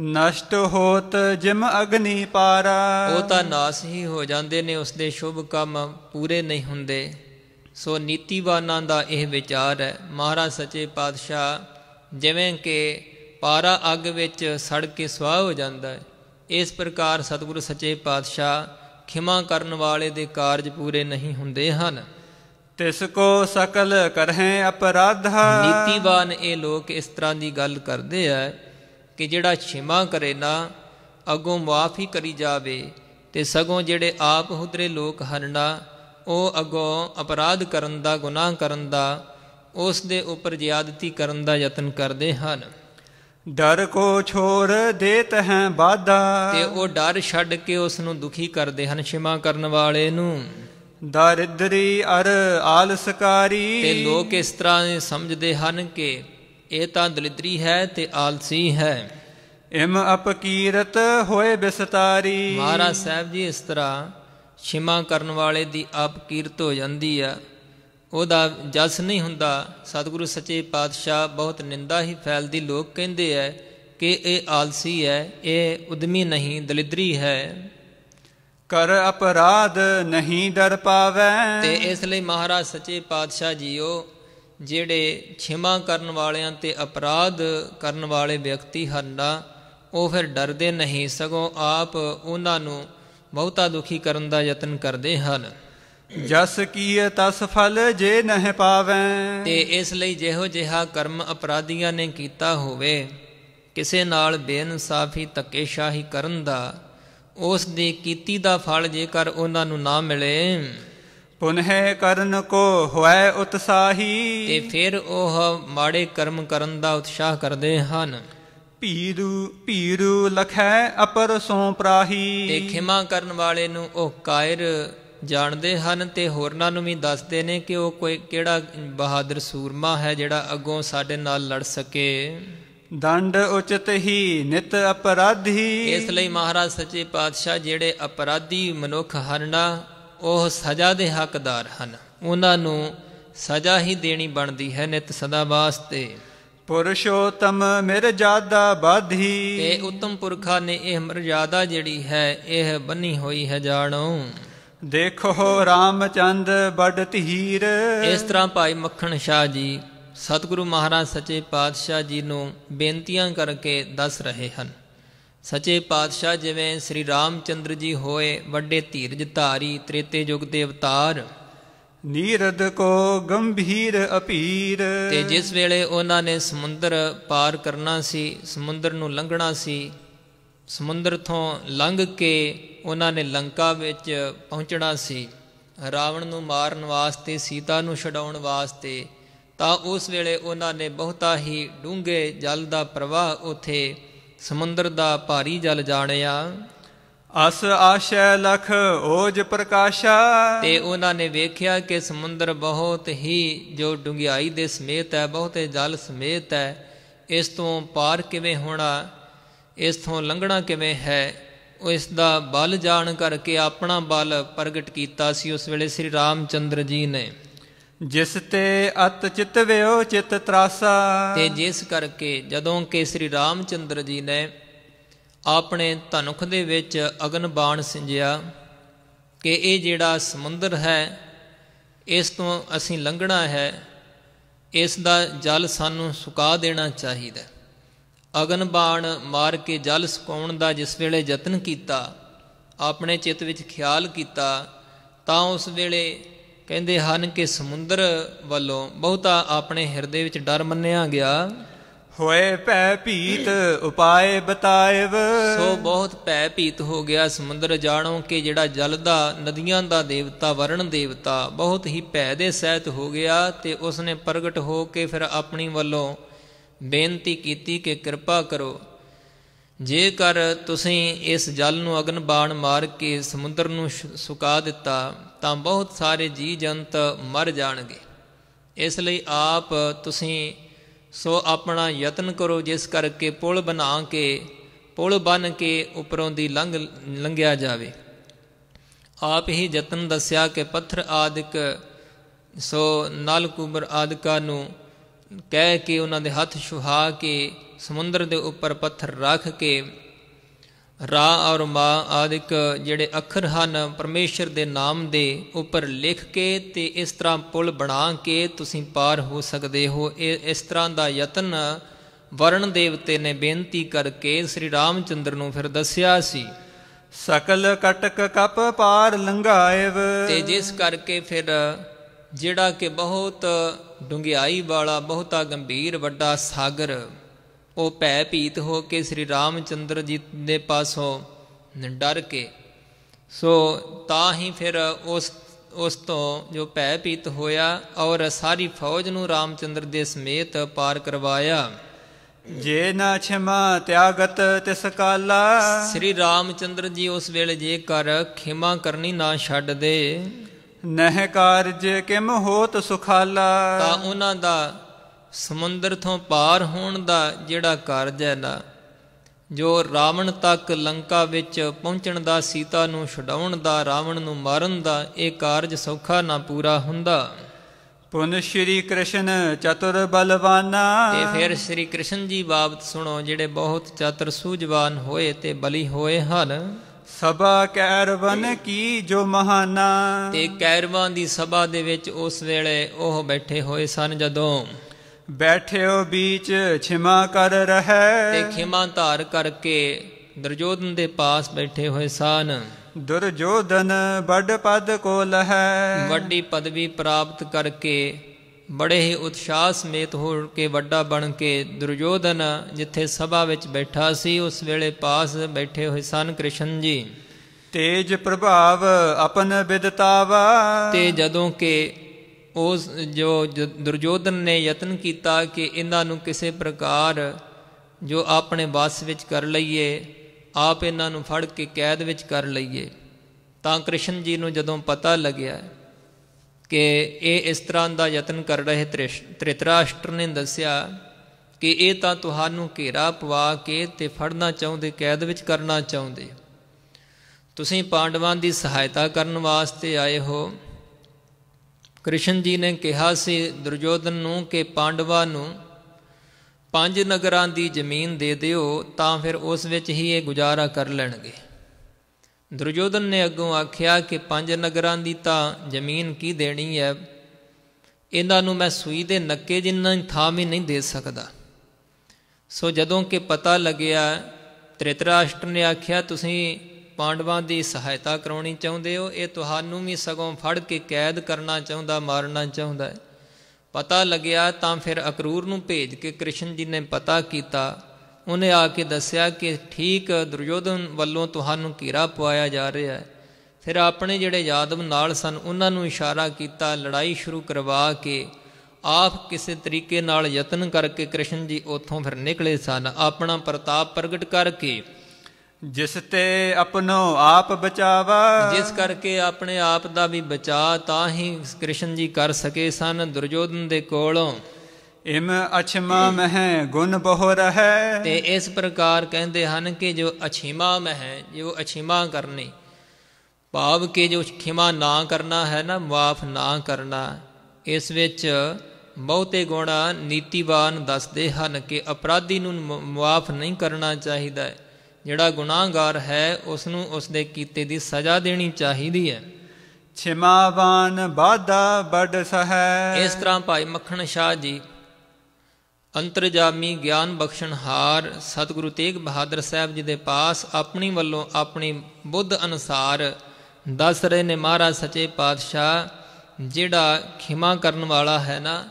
ਨਸ਼ਟ ਹੋਤ ਜਿਮ ਅਗਨੀ ਪਾਰਾ ਉਹ ਤਾਂ ਨਾਸ ਹੀ ਹੋ ਜਾਂਦੇ ਨੇ ਉਸ ਦੇ ਸ਼ੁਭ ਕੰਮ ਪੂਰੇ ਨਹੀਂ ਹੁੰਦੇ ਸੋ ਨੀਤੀਵਾਨਾਂ ਦਾ ਇਹ ਵਿਚਾਰ ਹੈ ਮਹਾਰਾਜ ਸੱਚੇ ਪਾਤਸ਼ਾਹ ਜਿਵੇਂ ਕਿ ਪਾਰਾ ਅੱਗ ਵਿੱਚ ਸੜ ਕੇ ਸਵਾਹ ਹੋ ਜਾਂਦਾ ਹੈ ਇਸ ਪ੍ਰਕਾਰ ਸਤਿਗੁਰ ਸੱਚੇ ਪਾਤਸ਼ਾਹ ਖਿਮਾ ਕਰਨ ਵਾਲੇ ਦੇ ਕਾਰਜ ਪੂਰੇ ਨਹੀਂ ਹੁੰਦੇ ਹਨ ਤਿਸ ਕੋ ਸਕਲ ਕਰਹਿ ਅਪਰਾਧਾ ਨੀਤੀਵਾਨ ਇਹ ਲੋਕ ਇਸ ਤਰ੍ਹਾਂ ਦੀ ਗੱਲ ਕਰਦੇ ਆ ਕਿ ਜਿਹੜਾ ਛਿਮਾ ਕਰੇ ਨਾ ਅਗੋਂ ਮਾਫੀ ਕਰੀ ਜਾਵੇ ਤੇ ਸਗੋਂ ਜਿਹੜੇ ਆਪ ਹੁਦਰੇ ਲੋਕ ਹਰਣਾ ਉਹ ਅਗੋਂ ਅਪਰਾਧ ਕਰਨ ਦਾ ਗੁਨਾਹ ਕਰਨ ਦਾ ਉਸ ਦੇ ਉੱਪਰ ਜ਼ਿਆਦਤੀ ਕਰਨ ਦਾ ਯਤਨ ਕਰਦੇ ਹਨ ਡਰ ਕੋ ਛੋੜ ਦੇਤ ਹੈ ਬਾਦਾ ਤੇ ਉਹ ਡਰ ਛੱਡ ਕੇ ਉਸ ਨੂੰ ਦੁਖੀ ਕਰਦੇ ਹਨ ਸ਼ਿਮਾ ਕਰਨ ਵਾਲੇ ਨੂੰ ਦਰਿਦਰੀ ਅਰ ਆਲਸਕਾਰੀ ਤੇ ਲੋਕ ਇਸ ਤਰ੍ਹਾਂ ਸਮਝਦੇ ਹਨ ਕਿ ਇਹ ਤਾਂ ਦਲਿਦਰੀ ਹੈ ਤੇ ਆਲਸੀ ਹੈ ਇਮ ਅਪਕੀਰਤ ਹੋਏ ਬਿਸਤਾਰੀ ਮਹਾਰਾਜ ਸਾਹਿਬ ਜੀ ਇਸ ਤਰ੍ਹਾਂ ਸ਼ਿਮਾ ਕਰਨ ਵਾਲੇ ਦੀ ਅਪਕੀਰਤ ਹੋ ਜਾਂਦੀ ਆ ਉਹਦਾ ਜਸ ਨਹੀਂ ਹੁੰਦਾ ਸਤਿਗੁਰੂ ਸੱਚੇ ਪਾਤਸ਼ਾਹ ਬਹੁਤ ਨਿੰਦਾ ਹੀ ਫੈਲਦੀ ਲੋਕ ਕਹਿੰਦੇ ਐ ਕਿ ਇਹ ਆਲਸੀ ਹੈ ਇਹ ਉਦਮੀ ਨਹੀਂ ਦਲਿਦਰੀ ਹੈ ਕਰ ਅਪਰਾਧ ਨਹੀਂ ਡਰ ਪਾਵੇ ਤੇ ਇਸ ਲਈ ਮਹਾਰਾਜ ਸੱਚੇ ਪਾਤਸ਼ਾਹ ਜੀਓ ਜਿਹੜੇ ਛਿਮਾ ਕਰਨ ਵਾਲਿਆਂ ਤੇ ਅਪਰਾਧ ਕਰਨ ਵਾਲੇ ਵਿਅਕਤੀ ਹਨ ਉਹ ਫਿਰ ਡਰਦੇ ਨਹੀਂ ਸਗੋਂ ਆਪ ਉਹਨਾਂ ਨੂੰ ਬਹੁਤਾ ਦੁਖੀ ਕਰਨ ਦਾ ਯਤਨ ਕਰਦੇ ਹਨ ਜਸ ਕੀਏ ਤਸ ਫਲ ਜੇ ਨਹਿ ਪਾਵੈ ਤੇ ਇਸ ਲਈ ਜਿਹੋ ਜਿਹਾ ਕਰਮ ਅਪਰਾਧੀਆਂ ਨੇ ਕੀਤਾ ਹੋਵੇ ਕਿਸੇ ਨਾਲ ਬੇਇਨਸਾਫੀ ਤਕੇਸ਼ਾਹੀ ਕਰਨ ਦਾ ਉਸ ਦੀ ਕੀਤੀ ਦਾ ਫਲ ਜੇਕਰ ਉਹਨਾਂ ਨੂੰ ਨਾ ਮਿਲੇ ਪੁਨਹਿ ਕਰਨ ਕੋ ਹੋਏ ਉਤਸਾਹੀ ਤੇ ਫਿਰ ਉਹ ਮਾੜੇ ਕਰਮ ਕਰਨ ਦਾ ਉਤਸ਼ਾਹ ਕਰਦੇ ਹਨ ਪੀਰੂ ਪੀਰੂ ਲਖੈ ਅਪਰ ਸੋਂ ਪ੍ਰਾਹੀ ਤੇ ਖਿਮਾ ਕਰਨ ਵਾਲੇ ਨੂੰ ਉਹ ਕਾਇਰ ਜਾਣਦੇ ਹਨ ਤੇ ਹੋਰਨਾਂ ਨੂੰ ਵੀ ਦੱਸਦੇ ਨੇ ਕਿ ਉਹ ਕੋਈ ਕਿਹੜਾ ਬਹਾਦਰ ਸੂਰਮਾ ਹੈ ਜਿਹੜਾ ਅੱਗੋਂ ਸਾਡੇ ਨਾਲ ਲੜ ਸਕੇ ਦੰਡ ਉਚਿਤ ਹੀ ਨਿਤ ਅਪਰਾਧੀ ਇਸ ਲਈ ਮਹਾਰਾਜ ਸੱਚੇ ਪਾਤਸ਼ਾਹ ਜਿਹੜੇ ਅਪਰਾਧੀ ਮਨੁੱਖ ਹਨ ਉਹ ਸਜ਼ਾ ਦੇ ਹੱਕਦਾਰ ਹਨ ਉਹਨਾਂ ਨੂੰ ਸਜ਼ਾ ਹੀ ਦੇਣੀ ਬਣਦੀ ਹੈ ਨਿਤ ਸਦਾ ਵਾਸਤੇ ਪੁਰਸ਼ੋਤਮ ਮਿਰਜਾਦਾ ਬਾਧੀ ਤੇ ਉਤਮ ਪੁਰਖਾ ਨੇ ਇਹ ਮਰਜਾਦਾ ਜਿਹੜੀ ਹੈ ਇਹ ਬੰਨੀ ਹੋਈ ਹੈ ਜਾਣੋ ਦੇਖੋ ਰਾਮਚੰਦ ਬੜ ਧੀਰ ਇਸ ਤਰ੍ਹਾਂ ਭਾਈ ਮੱਖਣ ਸ਼ਾਹ ਜੀ ਸਤਿਗੁਰੂ ਮਹਾਰਾਜ ਸੱਚੇ ਪਾਤਸ਼ਾਹ ਜੀ ਨੂੰ ਬੇਨਤੀਆਂ ਕਰਕੇ ਦੱਸ ਰਹੇ ਹਨ ਸੱਚੇ ਪਾਤਸ਼ਾਹ ਜਿਵੇਂ ਸ੍ਰੀ ਰਾਮਚੰਦਰ ਜੀ ਹੋਏ ਵੱਡੇ ਧੀਰਜ ਧਾਰੀ ਤ੍ਰੇਤੇ ਯੁਗ ਦੇ ਅਵਤਾਰ ਨੀਰਦ ਕੋ ਗੰਭੀਰ ਅਪੀਰ ਤੇ ਜਿਸ ਵੇਲੇ ਉਹਨਾਂ ਨੇ ਸਮੁੰਦਰ ਪਾਰ ਕਰਨਾ ਸੀ ਸਮੁੰਦਰ ਨੂੰ ਲੰਘਣਾ ਸੀ ਸਮੁੰਦਰ ਤੋਂ ਲੰਘ ਕੇ ਉਹਨਾਂ ਨੇ ਲੰਕਾ ਵਿੱਚ ਪਹੁੰਚਣਾ ਸੀ ਰਾਵਣ ਨੂੰ ਮਾਰਨ ਵਾਸਤੇ ਸੀਤਾ ਨੂੰ ਛਡਾਉਣ ਵਾਸਤੇ ਤਾਂ ਉਸ ਵੇਲੇ ਉਹਨਾਂ ਨੇ ਬਹੁਤਾ ਹੀ ਡੂੰਘੇ ਜਲ ਦਾ ਪ੍ਰਵਾਹ ਉਥੇ ਸਮੁੰਦਰ ਦਾ ਭਾਰੀ ਜਲ ਜਾਣਿਆ ਅਸ ਆਸ਼ੈ ਲਖ ਓਜ ਪ੍ਰਕਾਸ਼ਾ ਤੇ ਉਹਨਾਂ ਨੇ ਵੇਖਿਆ ਕਿ ਸਮੁੰਦਰ ਬਹੁਤ ਹੀ ਜੋ ਡੁੰਗਿਆਈ ਦੇ ਸਮੇਤ ਹੈ ਬਹੁਤੇ ਜਲ ਸਮੇਤ ਹੈ ਇਸ ਤੋਂ ਪਾਰ ਕਿਵੇਂ ਹੋਣਾ ਇਸ ਤੋਂ ਲੰਘਣਾ ਕਿਵੇਂ ਹੈ ਉਹ ਇਸ ਦਾ ਬਲ ਜਾਣ ਕਰਕੇ ਆਪਣਾ ਬਲ ਪ੍ਰਗਟ ਕੀਤਾ ਸੀ ਉਸ ਵੇਲੇ ਸ੍ਰੀ ਰਾਮਚੰਦਰ ਜੀ ਨੇ ਜਿਸ ਤੇ ਅਤ ਚਿਤ ਵਿਓ ਚਿਤ ਤਰਾਸਾ ਤੇ ਜਿਸ ਕਰਕੇ ਜਦੋਂ ਕਿ ਸ੍ਰੀ ਰਾਮਚੰਦਰ ਜੀ ਨੇ ਆਪਣੇ ਧਨੁਖ ਦੇ ਵਿੱਚ ਅਗਨ ਬਾਣ ਸਿੰਜਿਆ ਕਿ ਇਹ ਜਿਹੜਾ ਸਮੁੰਦਰ ਹੈ ਇਸ ਤੋਂ ਅਸੀਂ ਲੰਘਣਾ ਹੈ ਇਸ ਦਾ ਜਲ ਸਾਨੂੰ ਸੁਕਾ ਦੇਣਾ ਚਾਹੀਦਾ ਅਗਨ ਬਾਣ ਮਾਰ ਕੇ ਜਲ ਸੁਕਾਉਣ ਦਾ ਜਿਸ ਵੇਲੇ ਯਤਨ ਕੀਤਾ ਆਪਣੇ ਚਿੱਤ ਵਿੱਚ ਖਿਆਲ ਕੀਤਾ ਤਾਂ ਉਸ ਵੇਲੇ ਕਹਿੰਦੇ ਹਨ ਕਿ ਸਮੁੰਦਰ ਵੱਲੋਂ ਬਹੁਤਾ ਆਪਣੇ ਹਿਰਦੇ ਵਿੱਚ ਡਰ ਮੰਨਿਆ ਗਿਆ ਹੋਏ ਭੈ ਭੀਤ ਉਪਾਏ ਬਤਾਇਵ ਸੋ ਬਹੁਤ ਭੈ ਭੀਤ ਹੋ ਗਿਆ ਸਮੁੰਦਰ ਜਾਣੋ ਕਿ ਜਿਹੜਾ ਜਲ ਦਾ ਨਦੀਆਂ ਦਾ ਦੇਵਤਾ ਵਰਣ ਦੇਵਤਾ ਬਹੁਤ ਹੀ ਭੈ ਦੇ ਸਹਿਤ ਹੋ ਗਿਆ ਤੇ ਉਸ ਨੇ ਪ੍ਰਗਟ ਹੋ ਕੇ ਫਿਰ ਆਪਣੀ ਵੱਲੋਂ ਬੇਨਤੀ ਕੀਤੀ ਕਿ ਕਿਰਪਾ ਕਰੋ ਜੇਕਰ ਤੁਸੀਂ ਇਸ ਜਲ ਨੂੰ ਅਗਨ ਬਾਣ ਮਾਰ ਕੇ ਸਮੁੰਦਰ ਨੂੰ ਸੁਕਾ ਦਿੱਤਾ ਤਾਂ ਬਹੁਤ ਸਾਰੇ ਜੀ ਜੰਤ ਮਰ ਜਾਣਗੇ ਇਸ ਲਈ ਆਪ ਤੁਸੀਂ ਸੋ ਆਪਣਾ ਯਤਨ ਕਰੋ ਜਿਸ ਕਰਕੇ ਪੁਲ ਬਣਾ ਕੇ ਪੁਲ ਬਣ ਕੇ ਉਪਰੋਂ ਦੀ ਲੰਘ ਲੰਘਿਆ ਜਾਵੇ ਆਪ ਹੀ ਯਤਨ ਦੱਸਿਆ ਕਿ ਪੱਥਰ ਆਦਿਕ ਸੋ ਨਲਕੂਬਰ ਆਦਿਕਾ ਨੂੰ ਕਹਿ ਕੇ ਉਹਨਾਂ ਦੇ ਹੱਥ ਛੁਹਾ ਕੇ ਸਮੁੰਦਰ ਦੇ ਉੱਪਰ ਪੱਥਰ ਰੱਖ ਕੇ ਰਾ ਔਰ ਮਾ ਆਦਿਕ ਜਿਹੜੇ ਅੱਖਰ ਹਨ ਪਰਮੇਸ਼ਰ ਦੇ ਨਾਮ ਦੇ ਉੱਪਰ ਲਿਖ ਕੇ ਤੇ ਇਸ ਤਰ੍ਹਾਂ ਪੁਲ ਬਣਾ ਕੇ ਤੁਸੀਂ ਪਾਰ ਹੋ ਸਕਦੇ ਹੋ ਇਹ ਇਸ ਤਰ੍ਹਾਂ ਦਾ ਯਤਨ ਵਰਣ ਦੇਵਤੇ ਨੇ ਬੇਨਤੀ ਕਰਕੇ ਸ੍ਰੀ ਰਾਮਚੰਦਰ ਨੂੰ ਫਿਰ ਦੱਸਿਆ ਸੀ ਸਕਲ ਕਟਕ ਕਪ ਪਾਰ ਲੰਘਾਇਵ ਤੇ ਜਿਸ ਕਰਕੇ ਫਿਰ ਜਿਹੜਾ ਕਿ ਬਹੁਤ ਡੁੰਗਿਆਈ ਵਾਲਾ ਬਹੁਤਾ ਗੰਭੀਰ ਵੱਡਾ ਸਾਗਰ ਉਹ ਭੈ ਭੀਤ ਹੋ ਕੇ ਸ੍ਰੀ ਰਾਮਚੰਦਰ ਜੀ ਦੇ ਪਾਸੋਂ ਡਰ ਕੇ ਸੋ ਤਾਂ ਹੀ ਫਿਰ ਉਸ ਉਸ ਤੋਂ ਜੋ ਭੈ ਭੀਤ ਹੋਇਆ ਔਰ ਸਾਰੀ ਫੌਜ ਨੂੰ ਰਾਮਚੰਦਰ ਦੇ ਸਮੇਤ ਪਾਰ ਕਰਵਾਇਆ ਜੇ ਨਾ ਛਮਾ ਤਿਆਗਤ ਤਿਸ ਕਾਲਾ ਸ੍ਰੀ ਰਾਮਚੰਦਰ ਜੀ ਉਸ ਵੇਲੇ ਜੇ ਕਰ ਖਿਮਾ ਕਰਨੀ ਨਾ ਛੱਡ ਦੇ ਨਹਿ ਕਾਰਜ ਕਿਮ ਹੋਤ ਸੁਖਾਲਾ ਤਾਂ ਉਹਨਾਂ ਦਾ ਸਮੁੰਦਰ ਤੋਂ ਪਾਰ ਹੋਣ ਦਾ ਜਿਹੜਾ ਕਾਰਜ ਹੈ ਨਾ ਜੋ ਰਾਵਣ ਤੱਕ ਲੰਕਾ ਵਿੱਚ ਪਹੁੰਚਣ ਦਾ ਸੀਤਾ ਨੂੰ ਛਡਾਉਣ ਦਾ ਰਾਵਣ ਨੂੰ ਮਾਰਨ ਦਾ ਇਹ ਕਾਰਜ ਸੌਖਾ ਨਾ ਪੂਰਾ ਹੁੰਦਾ ਪੁਨ ਸ਼੍ਰੀ ਕ੍ਰਿਸ਼ਨ ਚਤੁਰ ਬਲਵਾਨਾ ਤੇ ਫਿਰ ਸ਼੍ਰੀ ਕ੍ਰਿਸ਼ਨ ਜੀ ਬਾਬਤ ਸੁਣੋ ਜਿਹੜੇ ਬਹੁਤ ਚਤੁਰ ਸੂਝਵਾਨ ਹੋਏ ਤੇ ਬਲੀ ਹੋਏ ਹਨ ਸਭਾ ਕੈਰਵਨ ਕੀ ਜੋ ਮਹਾਨਾ ਤੇ ਕੈਰਵਾਂ ਦੀ ਸਭਾ ਦੇ ਵਿੱਚ ਉਸ ਵੇਲੇ ਉਹ ਬੈਠੇ ਹੋਏ ਸਨ ਜਦੋਂ ਬੈਠੇ ਉਹ ਵਿੱਚ ਛਿਮਾ ਕਰ ਰਹਿ ਤੇ ਖਿਮਾ ਧਾਰ ਕਰਕੇ ਦਰਜੋਦਨ ਦੇ ਪਾਸ ਬੈਠੇ ਹੋਏ ਸਨ ਦੁਰਯੋਧਨ ਵੱਡ ਪਦ ਕੋਲ ਹੈ ਵੱਡੀ ਪਦਵੀ ਪ੍ਰਾਪਤ ਕਰਕੇ ਬੜੇ ਹੀ ਉਤਸ਼ਾਹ ਸਮੇਤ ਹੋ ਕੇ ਵੱਡਾ ਬਣ ਕੇ ਦੁਰਯੋਧਨ ਜਿੱਥੇ ਸਭਾ ਵਿੱਚ ਬੈਠਾ ਸੀ ਉਸ ਵੇਲੇ ਪਾਸ ਬੈਠੇ ਹੋਏ ਸਨ ਕ੍ਰਿਸ਼ਨ ਜੀ ਤੇਜ ਪ੍ਰਭਾਵ ਆਪਨ ਵਿਦਤਾਵਾ ਤੇ ਜਦੋਂ ਕਿ ਉਸ ਜੋ ਦੁਰਯੋਧਨ ਨੇ ਯਤਨ ਕੀਤਾ ਕਿ ਇਹਨਾਂ ਨੂੰ ਕਿਸੇ ਪ੍ਰਕਾਰ ਜੋ ਆਪਣੇ ਵਾਸ ਵਿੱਚ ਕਰ ਲਈਏ ਆਪ ਇਹਨਾਂ ਨੂੰ ਫੜ ਕੇ ਕੈਦ ਵਿੱਚ ਕਰ ਲਈਏ ਤਾਂ ਕ੍ਰਿਸ਼ਨ ਜੀ ਨੂੰ ਜਦੋਂ ਪਤਾ ਲੱਗਿਆ ਕਿ ਇਹ ਇਸ ਤਰ੍ਹਾਂ ਦਾ ਯਤਨ ਕਰ ਰਹੇ ਤ੍ਰਿਤਰਾਸ਼ਟਰ ਨੇ ਦੱਸਿਆ ਕਿ ਇਹ ਤਾਂ ਤੁਹਾਨੂੰ ਘੇਰਾ ਪਵਾ ਕੇ ਤੇ ਫੜਨਾ ਚਾਹੁੰਦੇ ਕੈਦ ਵਿੱਚ ਕਰਨਾ ਚਾਹੁੰਦੇ ਤੁਸੀਂ ਪਾਂਡਵਾਂ ਦੀ ਸਹਾਇਤਾ ਕਰਨ ਵਾਸਤੇ ਆਏ ਹੋ ਕ੍ਰਿਸ਼ਨ ਜੀ ਨੇ ਕਿਹਾ ਸੀ ਦੁਰਯੋਧਨ ਨੂੰ ਕਿ ਪਾਂਡਵਾਂ ਨੂੰ ਪੰਜ ਨਗਰਾਂ ਦੀ ਜ਼ਮੀਨ ਦੇ ਦਿਓ ਤਾਂ ਫਿਰ ਉਸ ਵਿੱਚ ਹੀ ਇਹ ਗੁਜ਼ਾਰਾ ਕਰ ਲੈਣਗੇ ਦੁਰਯੋਧਨ ਨੇ ਅੱਗੋਂ ਆਖਿਆ ਕਿ ਪੰਜ ਨਗਰਾਂ ਦੀ ਤਾਂ ਜ਼ਮੀਨ ਕੀ ਦੇਣੀ ਹੈ ਇਹਨਾਂ ਨੂੰ ਮੈਂ ਸੂਈ ਦੇ ਨੱਕੇ ਜਿੰਨਾ ਥਾਂ ਵੀ ਨਹੀਂ ਦੇ ਸਕਦਾ ਸੋ ਜਦੋਂ ਕਿ ਪਤਾ ਲੱਗਿਆ ਤ੍ਰਿਤਰਾਸ਼ਟਰ ਨੇ ਆਖਿਆ ਤੁਸੀਂ ਪਾਂਡਵਾਂ ਦੀ ਸਹਾਇਤਾ ਕਰਾਉਣੀ ਚਾਹੁੰਦੇ ਹੋ ਇਹ ਤੁਹਾਨੂੰ ਵੀ ਸਗੋਂ ਫੜ ਕੇ ਕੈਦ ਕਰਨਾ ਚਾਹੁੰਦਾ ਮਾਰਨਾ ਚਾਹੁੰਦਾ ਹੈ ਪਤਾ ਲੱਗਿਆ ਤਾਂ ਫਿਰ ਅਕਰੂਰ ਨੂੰ ਭੇਜ ਕੇ ਕ੍ਰਿਸ਼ਨ ਜੀ ਨੇ ਪਤਾ ਕੀਤਾ ਉਹਨੇ ਆ ਕੇ ਦੱਸਿਆ ਕਿ ਠੀਕ ਦੁਰਯੋਧਨ ਵੱਲੋਂ ਤੁਹਾਨੂੰ ਘੇਰਾ ਪਵਾਇਆ ਜਾ ਰਿਹਾ ਹੈ ਫਿਰ ਆਪਣੇ ਜਿਹੜੇ ਯਾਦਵ ਨਾਲ ਸਨ ਉਹਨਾਂ ਨੂੰ ਇਸ਼ਾਰਾ ਕੀਤਾ ਲੜਾਈ ਸ਼ੁਰੂ ਕਰਵਾ ਕੇ ਆਪ ਕਿਸੇ ਤਰੀਕੇ ਨਾਲ ਯਤਨ ਕਰਕੇ ਕ੍ਰਿਸ਼ਨ ਜੀ ਉੱਥੋਂ ਫਿਰ ਨਿਕਲੇ ਸਨ ਆਪਣਾ ਪ੍ਰਤਾਪ ਪ੍ਰਗਟ ਕਰਕੇ ਜਿਸ ਤੇ ਆਪਣੋ ਆਪ ਬਚਾਵਾ ਜਿਸ ਕਰਕੇ ਆਪਣੇ ਆਪ ਦਾ ਵੀ ਬਚਾ ਤਾਂ ਹੀ ਕ੍ਰਿਸ਼ਨ ਜੀ ਕਰ ਸਕੇ ਸਨ ਦੁਰਯੋਧਨ ਦੇ ਕੋਲੋਂ ਇਮ ਅਛਮਾ ਮਹਿ ਗੁਣ ਬਹੁ ਰਹੈ ਤੇ ਇਸ ਪ੍ਰਕਾਰ ਕਹਿੰਦੇ ਹਨ ਕਿ ਜੋ ਅਛਿਮਾ ਮਹਿ ਜੋ ਅਛਿਮਾ ਕਰਨੀ ਭਾਵ ਕਿ ਜੋ ਖਿਮਾ ਨਾ ਕਰਨਾ ਹੈ ਨਾ ਮਾਫ ਨਾ ਕਰਨਾ ਇਸ ਵਿੱਚ ਬਹੁਤੇ ਗੁਣ ਨੀਤੀਵਾਨ ਦੱਸਦੇ ਹਨ ਕਿ ਅਪਰਾਧੀ ਨੂੰ ਮਾਫ ਨਹੀਂ ਕਰਨਾ ਚਾਹੀਦਾ ਜਿਹੜਾ ਗੁਨਾਹਗਾਰ ਹੈ ਉਸ ਨੂੰ ਉਸ ਦੇ ਕੀਤੇ ਦੀ ਸਜ਼ਾ ਦੇਣੀ ਚਾਹੀਦੀ ਹੈ ਛਿਮਾਵਾਨ ਬਾਦਾ ਬੜ ਸਹੈ ਇਸ ਤਰ੍ਹਾਂ ਭਾਈ ਮੱਖਣ ਸ਼ਾਹ ਜੀ ਅੰਤਰਜਾਮੀ ਗਿਆਨ ਬਖਸ਼ਣਹਾਰ ਸਤਿਗੁਰੂ ਤੇਗ ਬਹਾਦਰ ਸਾਹਿਬ ਜੀ ਦੇ ਪਾਸ ਆਪਣੀ ਵੱਲੋਂ ਆਪਣੀ ਬੁੱਧ ਅਨੁਸਾਰ ਦੱਸ ਰਹੇ ਨੇ ਮਹਾਰਾਜ ਸੱਚੇ ਪਾਤਸ਼ਾਹ ਜਿਹੜਾ ਖਿਮਾ ਕਰਨ ਵਾਲਾ ਹੈ ਨਾ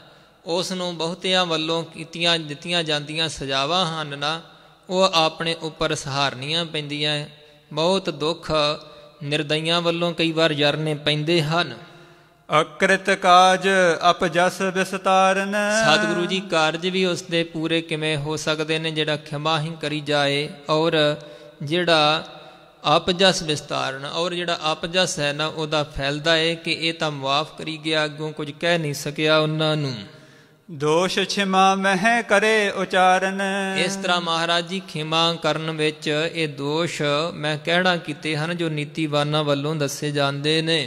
ਉਸ ਨੂੰ ਬਹੁਤਿਆਂ ਵੱਲੋਂ ਕੀਤੀਆਂ ਦਿੱਤੀਆਂ ਜਾਂਦੀਆਂ ਸਜ਼ਾਵਾਂ ਹਨ ਨਾ ਉਹ ਆਪਣੇ ਉੱਪਰ ਸਹਾਰਨੀਆਂ ਪੈਂਦੀਆਂ ਬਹੁਤ ਦੁੱਖ ਨਿਰਦਈਆਂ ਵੱਲੋਂ ਕਈ ਵਾਰ ਜਰਨੇ ਪੈਂਦੇ ਹਨ ਅਕ੍ਰਿਤ ਕਾਜ ਅਪਜਸ ਵਿਸਤਾਰਨ ਸਤਿਗੁਰੂ ਜੀ ਕਾਰਜ ਵੀ ਉਸ ਦੇ ਪੂਰੇ ਕਿਵੇਂ ਹੋ ਸਕਦੇ ਨੇ ਜਿਹੜਾ ਖਿਮਾਹੀ ਕਰੀ ਜਾਏ ਔਰ ਜਿਹੜਾ ਅਪਜਸ ਵਿਸਤਾਰਨ ਔਰ ਜਿਹੜਾ ਅਪਜਸ ਹੈ ਨਾ ਉਹਦਾ ਫੈਲਦਾ ਏ ਕਿ ਇਹ ਤਾਂ ਮਾਫ ਕਰੀ ਗਿਆ ਅੱਗੋਂ ਕੁਝ ਕਹਿ ਨਹੀਂ ਸਕਿਆ ਉਹਨਾਂ ਨੂੰ ਦੋਸ਼ ਛਿਮਾ ਮਹਿ ਕਰੇ ਉਚਾਰਨ ਇਸ ਤਰ੍ਹਾਂ ਮਹਾਰਾਜ ਜੀ ਖਿਮਾ ਕਰਨ ਵਿੱਚ ਇਹ ਦੋਸ਼ ਮੈਂ ਕਹਿਣਾ ਕੀਤੇ ਹਨ ਜੋ ਨੀਤੀਵਾਨਾਂ ਵੱਲੋਂ ਦੱਸੇ ਜਾਂਦੇ ਨੇ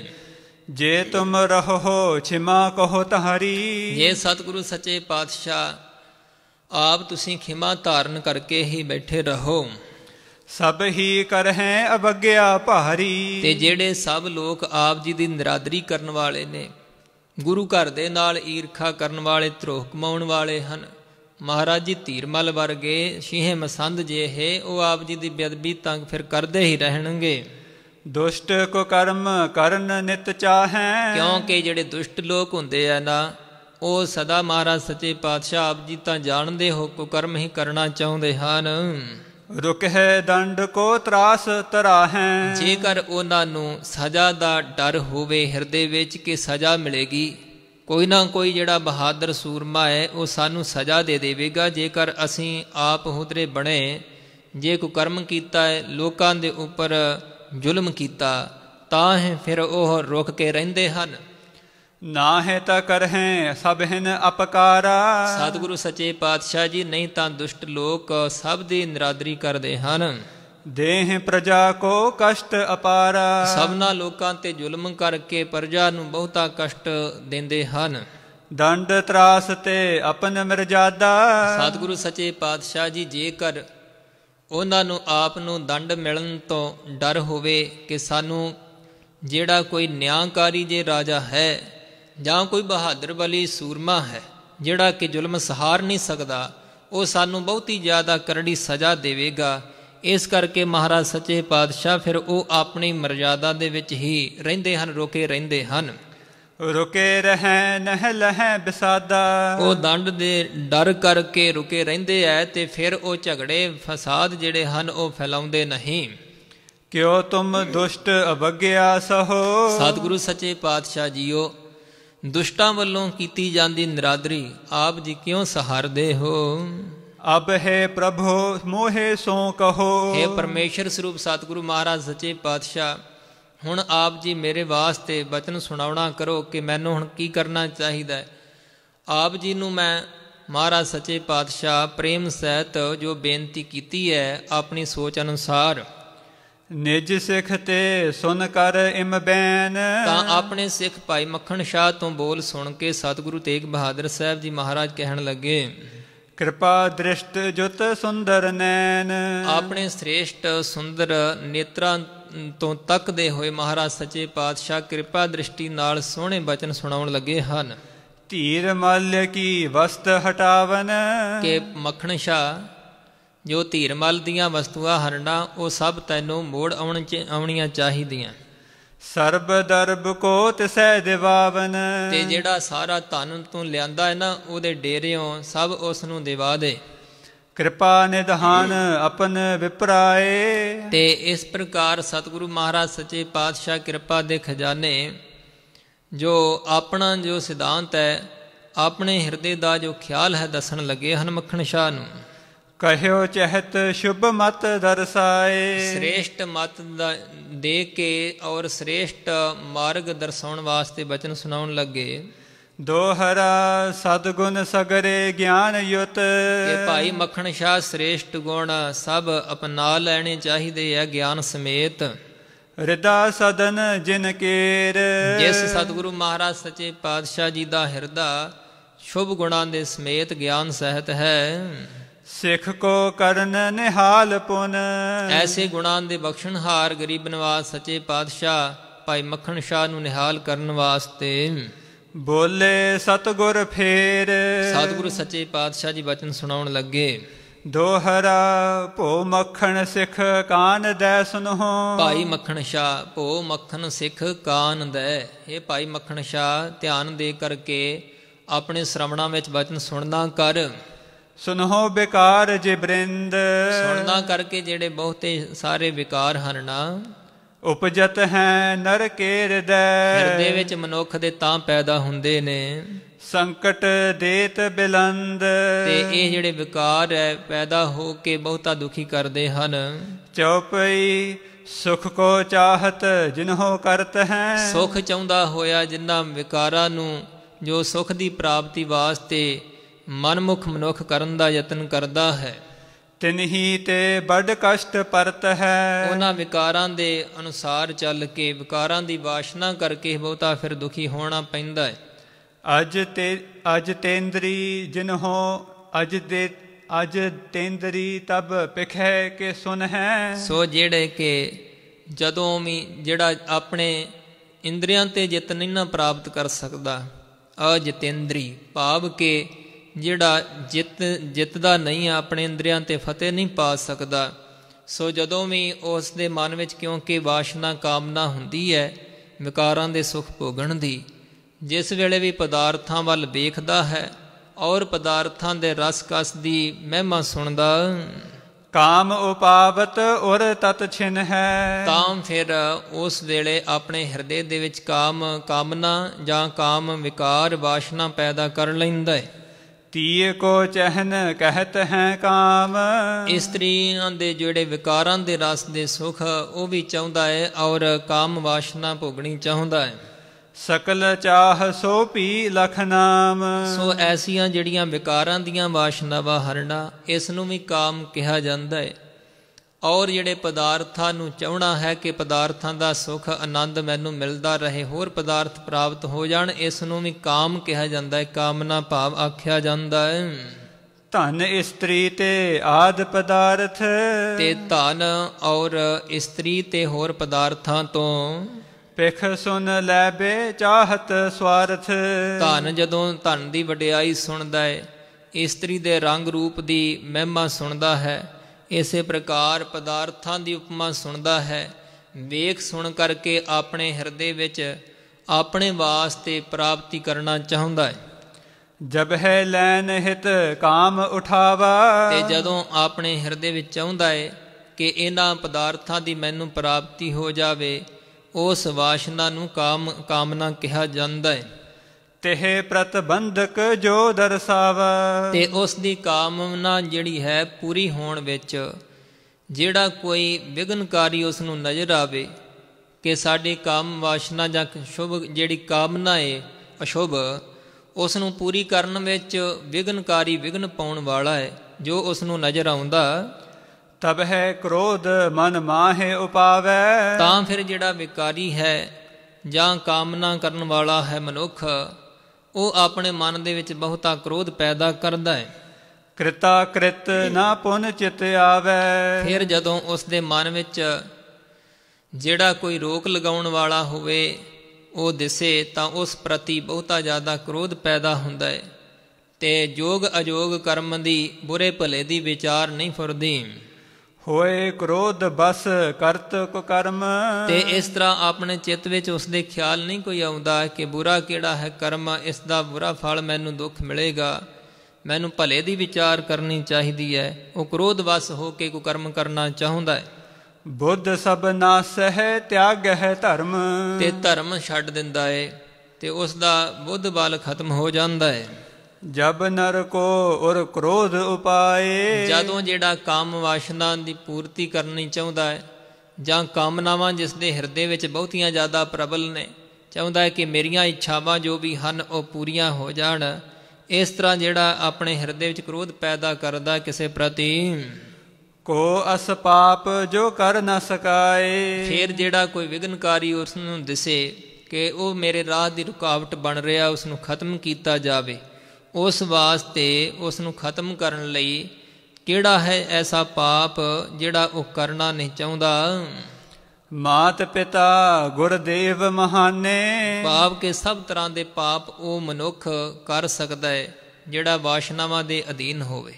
ਜੇ ਤੁਮ ਰਹੋ ਛਿਮਾ ਕਹੋ ਤਹਾਰੀ ਜੇ ਸਤਿਗੁਰੂ ਸੱਚੇ ਪਾਤਸ਼ਾਹ ਆਪ ਤੁਸੀਂ ਖਿਮਾ ਧਾਰਨ ਕਰਕੇ ਹੀ ਬੈਠੇ ਰਹੋ ਸਭ ਹੀ ਕਰਹਿ ਅਵਗਿਆ ਭਾਰੀ ਤੇ ਜਿਹੜੇ ਸਭ ਲੋਕ ਆਪ ਜੀ ਦੀ ਨਿਰਾਦਰੀ ਕਰਨ ਵਾਲੇ ਨੇ ਗੁਰੂ ਘਰ ਦੇ ਨਾਲ ਈਰਖਾ ਕਰਨ ਵਾਲੇ ਧਰੋਹ ਕਮਾਉਣ ਵਾਲੇ ਹਨ ਮਹਾਰਾਜ ਜੀ ਧੀਰਮਲ ਵਰਗੇ ਸ਼ੀਹੇ ਮਸੰਦ ਜੇ ਹੈ ਉਹ ਆਪ ਜੀ ਦੀ ਬੇਅਦਬੀ ਤੰਗ ਫਿਰ ਕਰਦੇ ਹੀ ਰਹਿਣਗੇ ਦੁਸ਼ਟ ਕੋ ਕਰਮ ਕਰਨ ਨਿਤ ਚਾਹੈ ਕਿਉਂਕਿ ਜਿਹੜੇ ਦੁਸ਼ਟ ਲੋਕ ਹੁੰਦੇ ਆ ਨਾ ਉਹ ਸਦਾ ਮਹਾਰਾਜ ਸੱਚੇ ਪਾਤਸ਼ਾਹ ਆਪ ਜੀ ਤਾਂ ਜਾਣਦੇ ਹੋ ਕੋ ਕਰਮ ਹੀ ਕਰਨਾ ਚਾਹੁੰਦੇ ਹਨ ਰੁਕ ਹੈ ਦੰਡ ਕੋ ਤਰਾਸ ਤਰਾਹੈ ਜੇਕਰ ਉਹਨਾਂ ਨੂੰ ਸਜ਼ਾ ਦਾ ਡਰ ਹੋਵੇ ਹਿਰਦੇ ਵਿੱਚ ਕਿ ਸਜ਼ਾ ਮਿਲੇਗੀ ਕੋਈ ਨਾ ਕੋਈ ਜਿਹੜਾ ਬਹਾਦਰ ਸੂਰਮਾ ਹੈ ਉਹ ਸਾਨੂੰ ਸਜ਼ਾ ਦੇ ਦੇਵੇਗਾ ਜੇਕਰ ਅਸੀਂ ਆਪ ਹੁਦਰੇ ਬਣੇ ਜੇ ਕੋ ਕਰਮ ਕੀਤਾ ਹੈ ਲੋਕਾਂ ਦੇ ਉੱਪਰ ਜ਼ੁਲਮ ਕੀਤਾ ਤਾਂ ਹੈ ਫਿਰ ਉਹ ਰੁਕ ਕੇ ਰਹਿੰਦੇ ਹਨ ਨਾ ਹੈ ਤਾਂ ਕਰਹਿ ਸਭ ਹਨ ਅਪਕਾਰਾ ਸਤਿਗੁਰੂ ਸੱਚੇ ਪਾਤਸ਼ਾਹ ਜੀ ਨਹੀਂ ਤਾਂ ਦੁਸ਼ਟ ਲੋਕ ਸਭ ਦੀ ਨਰਾਦਰੀ ਕਰਦੇ ਹਨ ਦੇਹ ਪ੍ਰਜਾ ਕੋ ਕਸ਼ਟ ਅਪਾਰਾ ਸਭਨਾ ਲੋਕਾਂ ਤੇ ਜ਼ੁਲਮ ਕਰਕੇ ਪ੍ਰਜਾ ਨੂੰ ਬਹੁਤਾ ਕਸ਼ਟ ਦਿੰਦੇ ਹਨ ਦੰਡ ਤਰਾਸ ਤੇ ਆਪਨ ਮਰਜਾਦਾ ਸਤਿਗੁਰੂ ਸੱਚੇ ਪਾਤਸ਼ਾਹ ਜੀ ਜੇਕਰ ਉਹਨਾਂ ਨੂੰ ਆਪ ਨੂੰ ਦੰਡ ਮਿਲਣ ਤੋਂ ਡਰ ਹੋਵੇ ਕਿ ਸਾਨੂੰ ਜਿਹੜਾ ਕੋਈ ਨਿਆਂਕਾਰੀ ਜੇ ਰਾਜਾ ਹੈ ਜਾਂ ਕੋਈ ਬਹਾਦਰ ਬਲੀ ਸੂਰਮਾ ਹੈ ਜਿਹੜਾ ਕਿ ਜ਼ੁਲਮ ਸਹਾਰ ਨਹੀਂ ਸਕਦਾ ਉਹ ਸਾਨੂੰ ਬਹੁਤੀ ਜ਼ਿਆਦਾ ਕਰੜੀ ਸਜ਼ਾ ਦੇਵੇਗਾ ਇਸ ਕਰਕੇ ਮਹਾਰਾਜ ਸੱਚੇ ਪਾਤਸ਼ਾਹ ਫਿਰ ਉਹ ਆਪਣੀ ਮਰਜ਼ਾਦਾ ਦੇ ਵਿੱਚ ਹੀ ਰਹਿੰਦੇ ਹਨ ਰੋਕੇ ਰਹਿੰਦੇ ਹਨ ਰੁਕੇ ਰਹੈ ਨਹ ਲਹੈ ਬਿਸਾਦਾ ਉਹ ਦੰਡ ਦੇ ਡਰ ਕਰਕੇ ਰੁਕੇ ਰਹਿੰਦੇ ਐ ਤੇ ਫਿਰ ਉਹ ਝਗੜੇ ਫਸਾਦ ਜਿਹੜੇ ਹਨ ਉਹ ਫੈਲਾਉਂਦੇ ਨਹੀਂ ਕਿਉ ਤੁਮ ਦੁਸ਼ਟ ਅਬਗਿਆ ਸਹੋ ਸਤਿਗੁਰੂ ਸੱਚੇ ਪਾਤਸ਼ਾਹ ਜੀਓ ਦੁਸ਼ਟਾਂ ਵੱਲੋਂ ਕੀਤੀ ਜਾਂਦੀ ਨਰਾਦਰੀ ਆਪ ਜੀ ਕਿਉਂ ਸਹਾਰਦੇ ਹੋ ਅਬ ਹੈ ਪ੍ਰਭੋ ਮੋਹੇ ਸੋ ਕਹੋ ਹੈ ਪਰਮੇਸ਼ਰ ਸਰੂਪ ਸਤਿਗੁਰੂ ਮਹਾਰਾਜ ਸੱਚੇ ਪਾਤਸ਼ਾਹ ਹੁਣ ਆਪ ਜੀ ਮੇਰੇ ਵਾਸਤੇ ਬਚਨ ਸੁਣਾਉਣਾ ਕਰੋ ਕਿ ਮੈਨੂੰ ਹੁਣ ਕੀ ਕਰਨਾ ਚਾਹੀਦਾ ਹੈ ਆਪ ਜੀ ਨੂੰ ਮੈਂ ਮਹਾਰਾਜ ਸੱਚੇ ਪਾਤਸ਼ਾਹ ਪ੍ਰੇਮ ਸਹਿਤ ਜੋ ਬੇਨਤੀ ਕੀਤੀ ਹੈ ਆਪਣੀ ਸੋਚ ਅਨੁਸਾਰ ਨਿਜ ਸਿੱਖ ਤੇ ਸੁਨ ਕਰ ਬੈਨ ਤਾਂ ਆਪਣੇ ਸਿੱਖ ਭਾਈ ਮੱਖਣ ਸ਼ਾਹ ਤੋਂ ਬੋਲ ਸੁਣ ਕੇ ਸਤਿਗੁਰੂ ਤੇਗ ਬਹਾਦਰ ਸਾਹਿਬ ਜੀ ਮਹਾਰਾਜ ਕਹਿਣ ਲੱਗੇ ਕਿਰਪਾ ਦ੍ਰਿਸ਼ਟ ਜੁਤ ਸੁੰਦਰ ਨੈਣ ਆਪਣੇ ਸ੍ਰੇਸ਼ਟ ਸੁੰਦਰ ਨੇਤਰਾਂ ਤੋਂ ਤੱਕਦੇ ਹੋਏ ਮਹਾਰਾਜ ਸੱਚੇ ਪਾਤਸ਼ਾਹ ਕਿਰਪਾ ਦ੍ਰਿਸ਼ਟੀ ਨਾਲ ਸੋਹਣੇ ਬਚਨ ਸੁਣਾਉਣ ਲੱਗੇ ਹਨ ਧੀਰ ਮੱਲ ਕੀ ਵਸਤ ਹਟਾਵਨ ਕਿ ਮੱਖਣ ਸ਼ਾ ਜੋ ਧੀਰਮਲ ਦੀਆਂ ਵਸਤੂਆਂ ਹਰਣਾ ਉਹ ਸਭ ਤੈਨੂੰ ਮੋੜ ਆਉਣ ਚ ਆਉਣੀਆਂ ਚਾਹੀਦੀਆਂ ਸਰਬ ਦਰਬ ਕੋ ਤਿਸੈ ਦਿਵਾਵਨ ਤੇ ਜਿਹੜਾ ਸਾਰਾ ਧਨ ਤੂੰ ਲਿਆਂਦਾ ਹੈ ਨਾ ਉਹਦੇ ਡੇਰਿਓਂ ਸਭ ਉਸ ਨੂੰ ਦਿਵਾ ਦੇ ਕਿਰਪਾ ਨਿਧਾਨ ਆਪਨ ਵਿਪਰਾਏ ਤੇ ਇਸ ਪ੍ਰਕਾਰ ਸਤਿਗੁਰੂ ਮਹਾਰਾਜ ਸੱਚੇ ਪਾਤਸ਼ਾਹ ਕਿਰਪਾ ਦੇ ਖਜ਼ਾਨੇ ਜੋ ਆਪਣਾ ਜੋ ਸਿਧਾਂਤ ਹੈ ਆਪਣੇ ਹਿਰਦੇ ਦਾ ਜੋ ਖਿਆਲ ਹੈ ਦੱਸਣ ਲੱਗੇ ਹਨ ਮੱਖਣ ਸ਼ਾਹ ਨੂੰ ਕਹਿਓ ਚਹਿਤ ਸ਼ੁਭ ਮਤ ਦਰਸਾਏ ਸ੍ਰੇਸ਼ਟ ਮਤ ਦੇ ਕੇ ਔਰ ਸ੍ਰੇਸ਼ਟ ਮਾਰਗ ਦਰਸਾਉਣ ਵਾਸਤੇ ਬਚਨ ਸੁਣਾਉਣ ਲੱਗੇ ਦੋਹਰਾ ਸਤਗੁਣ ਸਗਰੇ ਗਿਆਨ ਯੁਤ ਇਹ ਭਾਈ ਮੱਖਣ ਸ਼ਾਹ ਸ੍ਰੇਸ਼ਟ ਗੁਣ ਸਭ ਅਪਣਾ ਲੈਣੇ ਚਾਹੀਦੇ ਆ ਗਿਆਨ ਸਮੇਤ ਰਿਦਾ ਸਦਨ ਜਿਨ ਕੇਰ ਜਿਸ ਸਤਿਗੁਰੂ ਮਹਾਰਾਜ ਸੱਚੇ ਪਾਤਸ਼ਾਹ ਜੀ ਦਾ ਹਿਰਦਾ ਸ਼ੁਭ ਗੁਣਾਂ ਦੇ ਸਮੇਤ ਗਿਆਨ ਸਹਿਤ ਹੈ ਸਿੱਖ ਕੋ ਕਰਨ ਨਿਹਾਲ ਪੁਨ ਐਸੇ ਗੁਣਾਂ ਦੇ ਬਖਸ਼ਣਹਾਰ ਗਰੀਬ ਨਵਾਜ਼ ਸੱਚੇ ਪਾਤਸ਼ਾਹ ਭਾਈ ਮੱਖਣ ਸ਼ਾਹ ਨੂੰ ਨਿਹਾਲ ਕਰਨ ਵਾਸਤੇ ਬੋਲੇ ਸਤਗੁਰ ਫੇਰ ਸਤਗੁਰ ਸੱਚੇ ਪਾਤਸ਼ਾਹ ਜੀ ਬਚਨ ਸੁਣਾਉਣ ਲੱਗੇ ਦੋਹਰਾ ਭੋ ਮੱਖਣ ਸਿੱਖ ਕਾਨ ਦੈ ਸੁਨਹੁ ਭਾਈ ਮੱਖਣ ਸ਼ਾ ਭੋ ਮੱਖਣ ਸਿੱਖ ਕਾਨ ਦੈ ਇਹ ਭਾਈ ਮੱਖਣ ਸ਼ਾ ਧਿਆਨ ਦੇ ਕਰਕੇ ਆਪਣੇ ਸ਼ਰਵਣਾਂ ਵਿੱਚ ਬਚਨ ਸੁਣਨਾ ਕਰ ਸੁਨਹੁ ਵਿਕਾਰ ਜੇ ਬ੍ਰਿੰਦ ਸੁਣਨਾ ਕਰਕੇ ਜਿਹੜੇ ਬਹੁਤੇ ਸਾਰੇ ਵਿਕਾਰ ਹਨ ਨਾ ਉਪਜਤ ਹੈ ਨਰ ਕੇ ਹਿਰਦੈ ਹਿਰਦੇ ਵਿੱਚ ਮਨੁੱਖ ਦੇ ਤਾਂ ਪੈਦਾ ਹੁੰਦੇ ਨੇ ਸੰਕਟ ਦੇਤ ਬਿਲੰਦ ਤੇ ਇਹ ਜਿਹੜੇ ਵਿਕਾਰ ਹੈ ਪੈਦਾ ਹੋ ਕੇ ਬਹੁਤਾ ਦੁਖੀ ਕਰਦੇ ਹਨ ਚਉਪਈ ਸੁਖ ਕੋ ਚਾਹਤ ਜਿਨਹੋ ਕਰਤ ਹੈ ਸੁਖ ਚਾਹੁੰਦਾ ਹੋਇਆ ਜਿੰਨਾ ਵਿਕਾਰਾਂ ਨੂੰ ਜੋ ਸੁਖ ਦੀ ਪ੍ਰਾਪਤੀ ਵਾਸਤੇ ਮਨਮੁਖ ਮਨੁੱਖ ਕਰਨ ਦਾ ਯਤਨ ਕਰਦਾ ਹੈ ਤਿਨਹੀ ਤੇ ਬੜ ਕਸ਼ਟ ਪਰਤ ਹੈ ਉਹਨਾਂ ਵਿਕਾਰਾਂ ਦੇ ਅਨੁਸਾਰ ਚੱਲ ਕੇ ਵਿਕਾਰਾਂ ਦੀ ਵਾਸ਼ਨਾ ਕਰਕੇ ਬਹੁਤਾ ਫਿਰ ਦੁਖੀ ਹੋਣਾ ਪੈਂਦਾ ਹੈ ਅਜ ਤੇ ਅਜ ਤੇਂਦਰੀ ਜਿਨਹੋ ਅਜ ਦੇ ਅਜ ਤੇਂਦਰੀ ਤਬ ਪਖੈ ਕੇ ਸੁਨ ਹੈ ਸੋ ਜਿਹੜੇ ਕੇ ਜਦੋਂ ਵੀ ਜਿਹੜਾ ਆਪਣੇ ਇੰਦਰੀਆਂ ਤੇ ਜਿੱਤ ਨਹੀਂ ਨਾ ਪ੍ਰਾਪਤ ਕਰ ਸਕਦਾ ਅਜ ਤੇਂਦਰੀ ਭਾਵ ਕੇ ਜਿਹੜਾ ਜਿੱਤ ਜਿੱਤਦਾ ਨਹੀਂ ਆ ਆਪਣੇ ਇੰਦਰੀਆਂ ਤੇ ਫਤਿਹ ਨਹੀਂ ਪਾ ਸਕਦਾ ਸੋ ਜਦੋਂ ਵੀ ਉਸ ਦੇ ਮਨ ਵਿੱਚ ਕਿਉਂਕਿ ਵਾਸ਼ਨਾ ਕਾਮਨਾ ਹੁੰਦੀ ਹੈ ਵਿਕਾਰਾਂ ਦੇ ਸੁਖ ਭੋਗਣ ਦੀ ਜਿਸ ਵੇਲੇ ਵੀ ਪਦਾਰਥਾਂ ਵੱਲ ਵੇਖਦਾ ਹੈ ਔਰ ਪਦਾਰਥਾਂ ਦੇ ਰਸ ਕਸ ਦੀ ਮਹਿਮਾ ਸੁਣਦਾ ਕਾਮ ਉਪਾਵਤ ਔਰ ਤਤ ਛਿਨ ਹੈ ਤਾਂ ਫਿਰ ਉਸ ਵੇਲੇ ਆਪਣੇ ਹਿਰਦੇ ਦੇ ਵਿੱਚ ਕਾਮ ਕਾਮਨਾ ਜਾਂ ਕਾਮ ਵਿਕਾਰ ਵਾਸ਼ਨਾ ਪੈਦਾ ਕਰ ਲੈਂਦਾ ਹੈ ਤੀਏ ਕੋ ਚਹਨ ਕਹਿਤ ਹੈ ਕਾਮ ਇਸਤਰੀਆਂ ਦੇ ਜਿਹੜੇ ਵਿਕਾਰਾਂ ਦੇ ਰਸ ਦੇ ਸੁਖ ਉਹ ਵੀ ਚਾਹੁੰਦਾ ਹੈ ਔਰ ਕਾਮ ਵਾਸ਼ਨਾ ਭੋਗਣੀ ਚਾਹੁੰਦਾ ਹੈ ਸਕਲ ਚਾਹ ਸੋ ਪੀ ਲਖ ਨਾਮ ਸੋ ਐਸੀਆਂ ਜਿਹੜੀਆਂ ਵਿਕਾਰਾਂ ਦੀਆਂ ਵਾਸ਼ਨਾਵਾਂ ਹਰਣਾ ਇਸ ਨੂੰ ਵੀ ਕਾਮ ਕਿਹਾ ਜਾਂਦਾ ਹੈ ਔਰ ਜਿਹੜੇ ਪਦਾਰਥਾਂ ਨੂੰ ਚਾਹਣਾ ਹੈ ਕਿ ਪਦਾਰਥਾਂ ਦਾ ਸੁਖ ਆਨੰਦ ਮੈਨੂੰ ਮਿਲਦਾ ਰਹੇ ਹੋਰ ਪਦਾਰਥ ਪ੍ਰਾਪਤ ਹੋ ਜਾਣ ਇਸ ਨੂੰ ਵੀ ਕਾਮ ਕਿਹਾ ਜਾਂਦਾ ਹੈ ਕਾਮਨਾ ਭਾਵ ਆਖਿਆ ਜਾਂਦਾ ਹੈ ਧਨ ਇਸਤਰੀ ਤੇ ਆਦ ਪਦਾਰਥ ਤੇ ਧਨ ਔਰ ਇਸਤਰੀ ਤੇ ਹੋਰ ਪਦਾਰਥਾਂ ਤੋਂ ਪਿਖ ਸੁਨ ਲੈਬੇ ਚਾਹਤ ਸਵਾਰਥ ਧਨ ਜਦੋਂ ਧਨ ਦੀ ਵਡਿਆਈ ਸੁਣਦਾ ਹੈ ਇਸਤਰੀ ਦੇ ਰੰਗ ਰੂਪ ਦੀ ਮਹਿਮਾ ਸੁਣਦਾ ਹੈ ਇਸੇ ਪ੍ਰਕਾਰ ਪਦਾਰਥਾਂ ਦੀ ਉਪਮਾ ਸੁਣਦਾ ਹੈ ਵੇਖ ਸੁਣ ਕਰਕੇ ਆਪਣੇ ਹਿਰਦੇ ਵਿੱਚ ਆਪਣੇ ਵਾਸਤੇ ਪ੍ਰਾਪਤੀ ਕਰਨਾ ਚਾਹੁੰਦਾ ਹੈ ਜਬ ਹੈ ਲੈਨ ਹਿਤ ਕਾਮ ਉਠਾਵਾ ਤੇ ਜਦੋਂ ਆਪਣੇ ਹਿਰਦੇ ਵਿੱਚ ਚਾਹੁੰਦਾ ਹੈ ਕਿ ਇਹਨਾਂ ਪਦਾਰਥਾਂ ਦੀ ਮੈਨੂੰ ਪ੍ਰਾਪਤੀ ਹੋ ਜਾਵੇ ਉਸ ਵਾਸ਼ਨਾ ਨੂੰ ਕਾਮ ਕਾਮਨਾ ਕਿਹਾ ਜਾਂਦਾ ਹੈ ਤਿਹ ਪ੍ਰਤਬੰਧਕ ਜੋ ਦਰਸਾਵ ਤੇ ਉਸ ਦੀ ਕਾਮਨਾ ਜਿਹੜੀ ਹੈ ਪੂਰੀ ਹੋਣ ਵਿੱਚ ਜਿਹੜਾ ਕੋਈ ਵਿਗਨਕਾਰੀ ਉਸ ਨੂੰ ਨਜ਼ਰ ਆਵੇ ਕਿ ਸਾਡੀ ਕਾਮ ਵਾਸ਼ਨਾ ਜਾਂ ਸ਼ੁਭ ਜਿਹੜੀ ਕਾਮਨਾ ਹੈ ਅਸ਼ੁਭ ਉਸ ਨੂੰ ਪੂਰੀ ਕਰਨ ਵਿੱਚ ਵਿਗਨਕਾਰੀ ਵਿਗਨ ਪਾਉਣ ਵਾਲਾ ਹੈ ਜੋ ਉਸ ਨੂੰ ਨਜ਼ਰ ਆਉਂਦਾ ਤਬ ਹੈ ਕ੍ਰੋਧ ਮਨ ਮਾਹੇ ਉਪਾਵੇ ਤਾਂ ਫਿਰ ਜਿਹੜਾ ਵਿਕਾਰੀ ਹੈ ਜਾਂ ਕਾਮਨਾ ਕਰਨ ਵਾਲਾ ਹੈ ਮਨੁੱਖ ਉਹ ਆਪਣੇ ਮਨ ਦੇ ਵਿੱਚ ਬਹੁਤਾ ਕ੍ਰੋਧ ਪੈਦਾ ਕਰਦਾ ਹੈ ਕ੍ਰਿਤਾ ਕ੍ਰਿਤ ਨਾ ਪੁਨ ਚਿਤ ਆਵੇ ਫਿਰ ਜਦੋਂ ਉਸ ਦੇ ਮਨ ਵਿੱਚ ਜਿਹੜਾ ਕੋਈ ਰੋਕ ਲਗਾਉਣ ਵਾਲਾ ਹੋਵੇ ਉਹ ਦਿਸੇ ਤਾਂ ਉਸ ਪ੍ਰਤੀ ਬਹੁਤਾ ਜ਼ਿਆਦਾ ਕ੍ਰੋਧ ਪੈਦਾ ਹੁੰਦਾ ਹੈ ਤੇ ਜੋਗ ਅਜੋਗ ਕਰਮ ਦੀ ਬੁਰੇ ਭਲੇ ਦੀ ਵਿਚਾਰ ਨਹੀਂ ਫੁਰਦੀ ਹੋਏ ਕ੍ਰੋਧ ਬਸ ਕਰਤ ਕਰਮ ਤੇ ਇਸ ਤਰ੍ਹਾਂ ਆਪਣੇ ਚਿੱਤ ਵਿੱਚ ਉਸ ਦੇ ਖਿਆਲ ਨਹੀਂ ਕੋਈ ਆਉਂਦਾ ਕਿ ਬੁਰਾ ਕਿਹੜਾ ਹੈ ਕਰਮ ਇਸ ਦਾ ਬੁਰਾ ਫਲ ਮੈਨੂੰ ਦੁੱਖ ਮਿਲੇਗਾ ਮੈਨੂੰ ਭਲੇ ਦੀ ਵਿਚਾਰ ਕਰਨੀ ਚਾਹੀਦੀ ਹੈ ਉਹ ਕ੍ਰੋਧ ਵਸ ਹੋ ਕੇ ਕੋ ਕਰਮ ਕਰਨਾ ਚਾਹੁੰਦਾ ਹੈ ਬੁੱਧ ਸਭ ਨਾਸਹਿ ਤਿਆਗ ਹੈ ਧਰਮ ਤੇ ਧਰਮ ਛੱਡ ਦਿੰਦਾ ਏ ਤੇ ਉਸ ਦਾ ਬੁੱਧ ਬਲ ਖਤਮ ਹੋ ਜਾਂਦਾ ਏ ਜਬ ਨਰ ਕੋ ਔਰ ਕ੍ਰੋਧ ਉਪਾਏ ਜਦੋਂ ਜਿਹੜਾ ਕਾਮ ਵਾਸ਼ਨਾ ਦੀ ਪੂਰਤੀ ਕਰਨੀ ਚਾਹੁੰਦਾ ਹੈ ਜਾਂ ਕਾਮਨਾਵਾਂ ਜਿਸ ਦੇ ਹਿਰਦੇ ਵਿੱਚ ਬਹੁਤੀਆਂ ਜ਼ਿਆਦਾ ਪ੍ਰਬਲ ਨੇ ਚਾਹੁੰਦਾ ਹੈ ਕਿ ਮੇਰੀਆਂ ਇੱਛਾਵਾਂ ਜੋ ਵੀ ਹਨ ਉਹ ਪੂਰੀਆਂ ਹੋ ਜਾਣ ਇਸ ਤਰ੍ਹਾਂ ਜਿਹੜਾ ਆਪਣੇ ਹਿਰਦੇ ਵਿੱਚ ਕ੍ਰੋਧ ਪੈਦਾ ਕਰਦਾ ਕਿਸੇ ਪ੍ਰਤੀ ਕੋ ਅਸ ਪਾਪ ਜੋ ਕਰ ਨਾ ਸਕਾਏ ਫਿਰ ਜਿਹੜਾ ਕੋਈ ਵਿਗਨਕਾਰੀ ਉਸ ਨੂੰ ਦਿਸੇ ਕਿ ਉਹ ਮੇਰੇ ਰਾਹ ਦੀ ਰੁਕਾਵਟ ਬਣ ਰਿਹਾ ਉਸ ਨੂੰ ਖਤਮ ਕੀਤਾ ਜਾਵੇ ਉਸ ਵਾਸਤੇ ਉਸ ਨੂੰ ਖਤਮ ਕਰਨ ਲਈ ਕਿਹੜਾ ਹੈ ਐਸਾ ਪਾਪ ਜਿਹੜਾ ਉਹ ਕਰਨਾ ਨਹੀਂ ਚਾਹੁੰਦਾ ਮਾਤ ਪਿਤਾ ਗੁਰਦੇਵ ਮਹਾਨੇ ਪਾਪ ਕੇ ਸਭ ਤਰ੍ਹਾਂ ਦੇ ਪਾਪ ਉਹ ਮਨੁੱਖ ਕਰ ਸਕਦਾ ਹੈ ਜਿਹੜਾ ਵਾਸ਼ਨਾਵਾਂ ਦੇ ਅਧੀਨ ਹੋਵੇ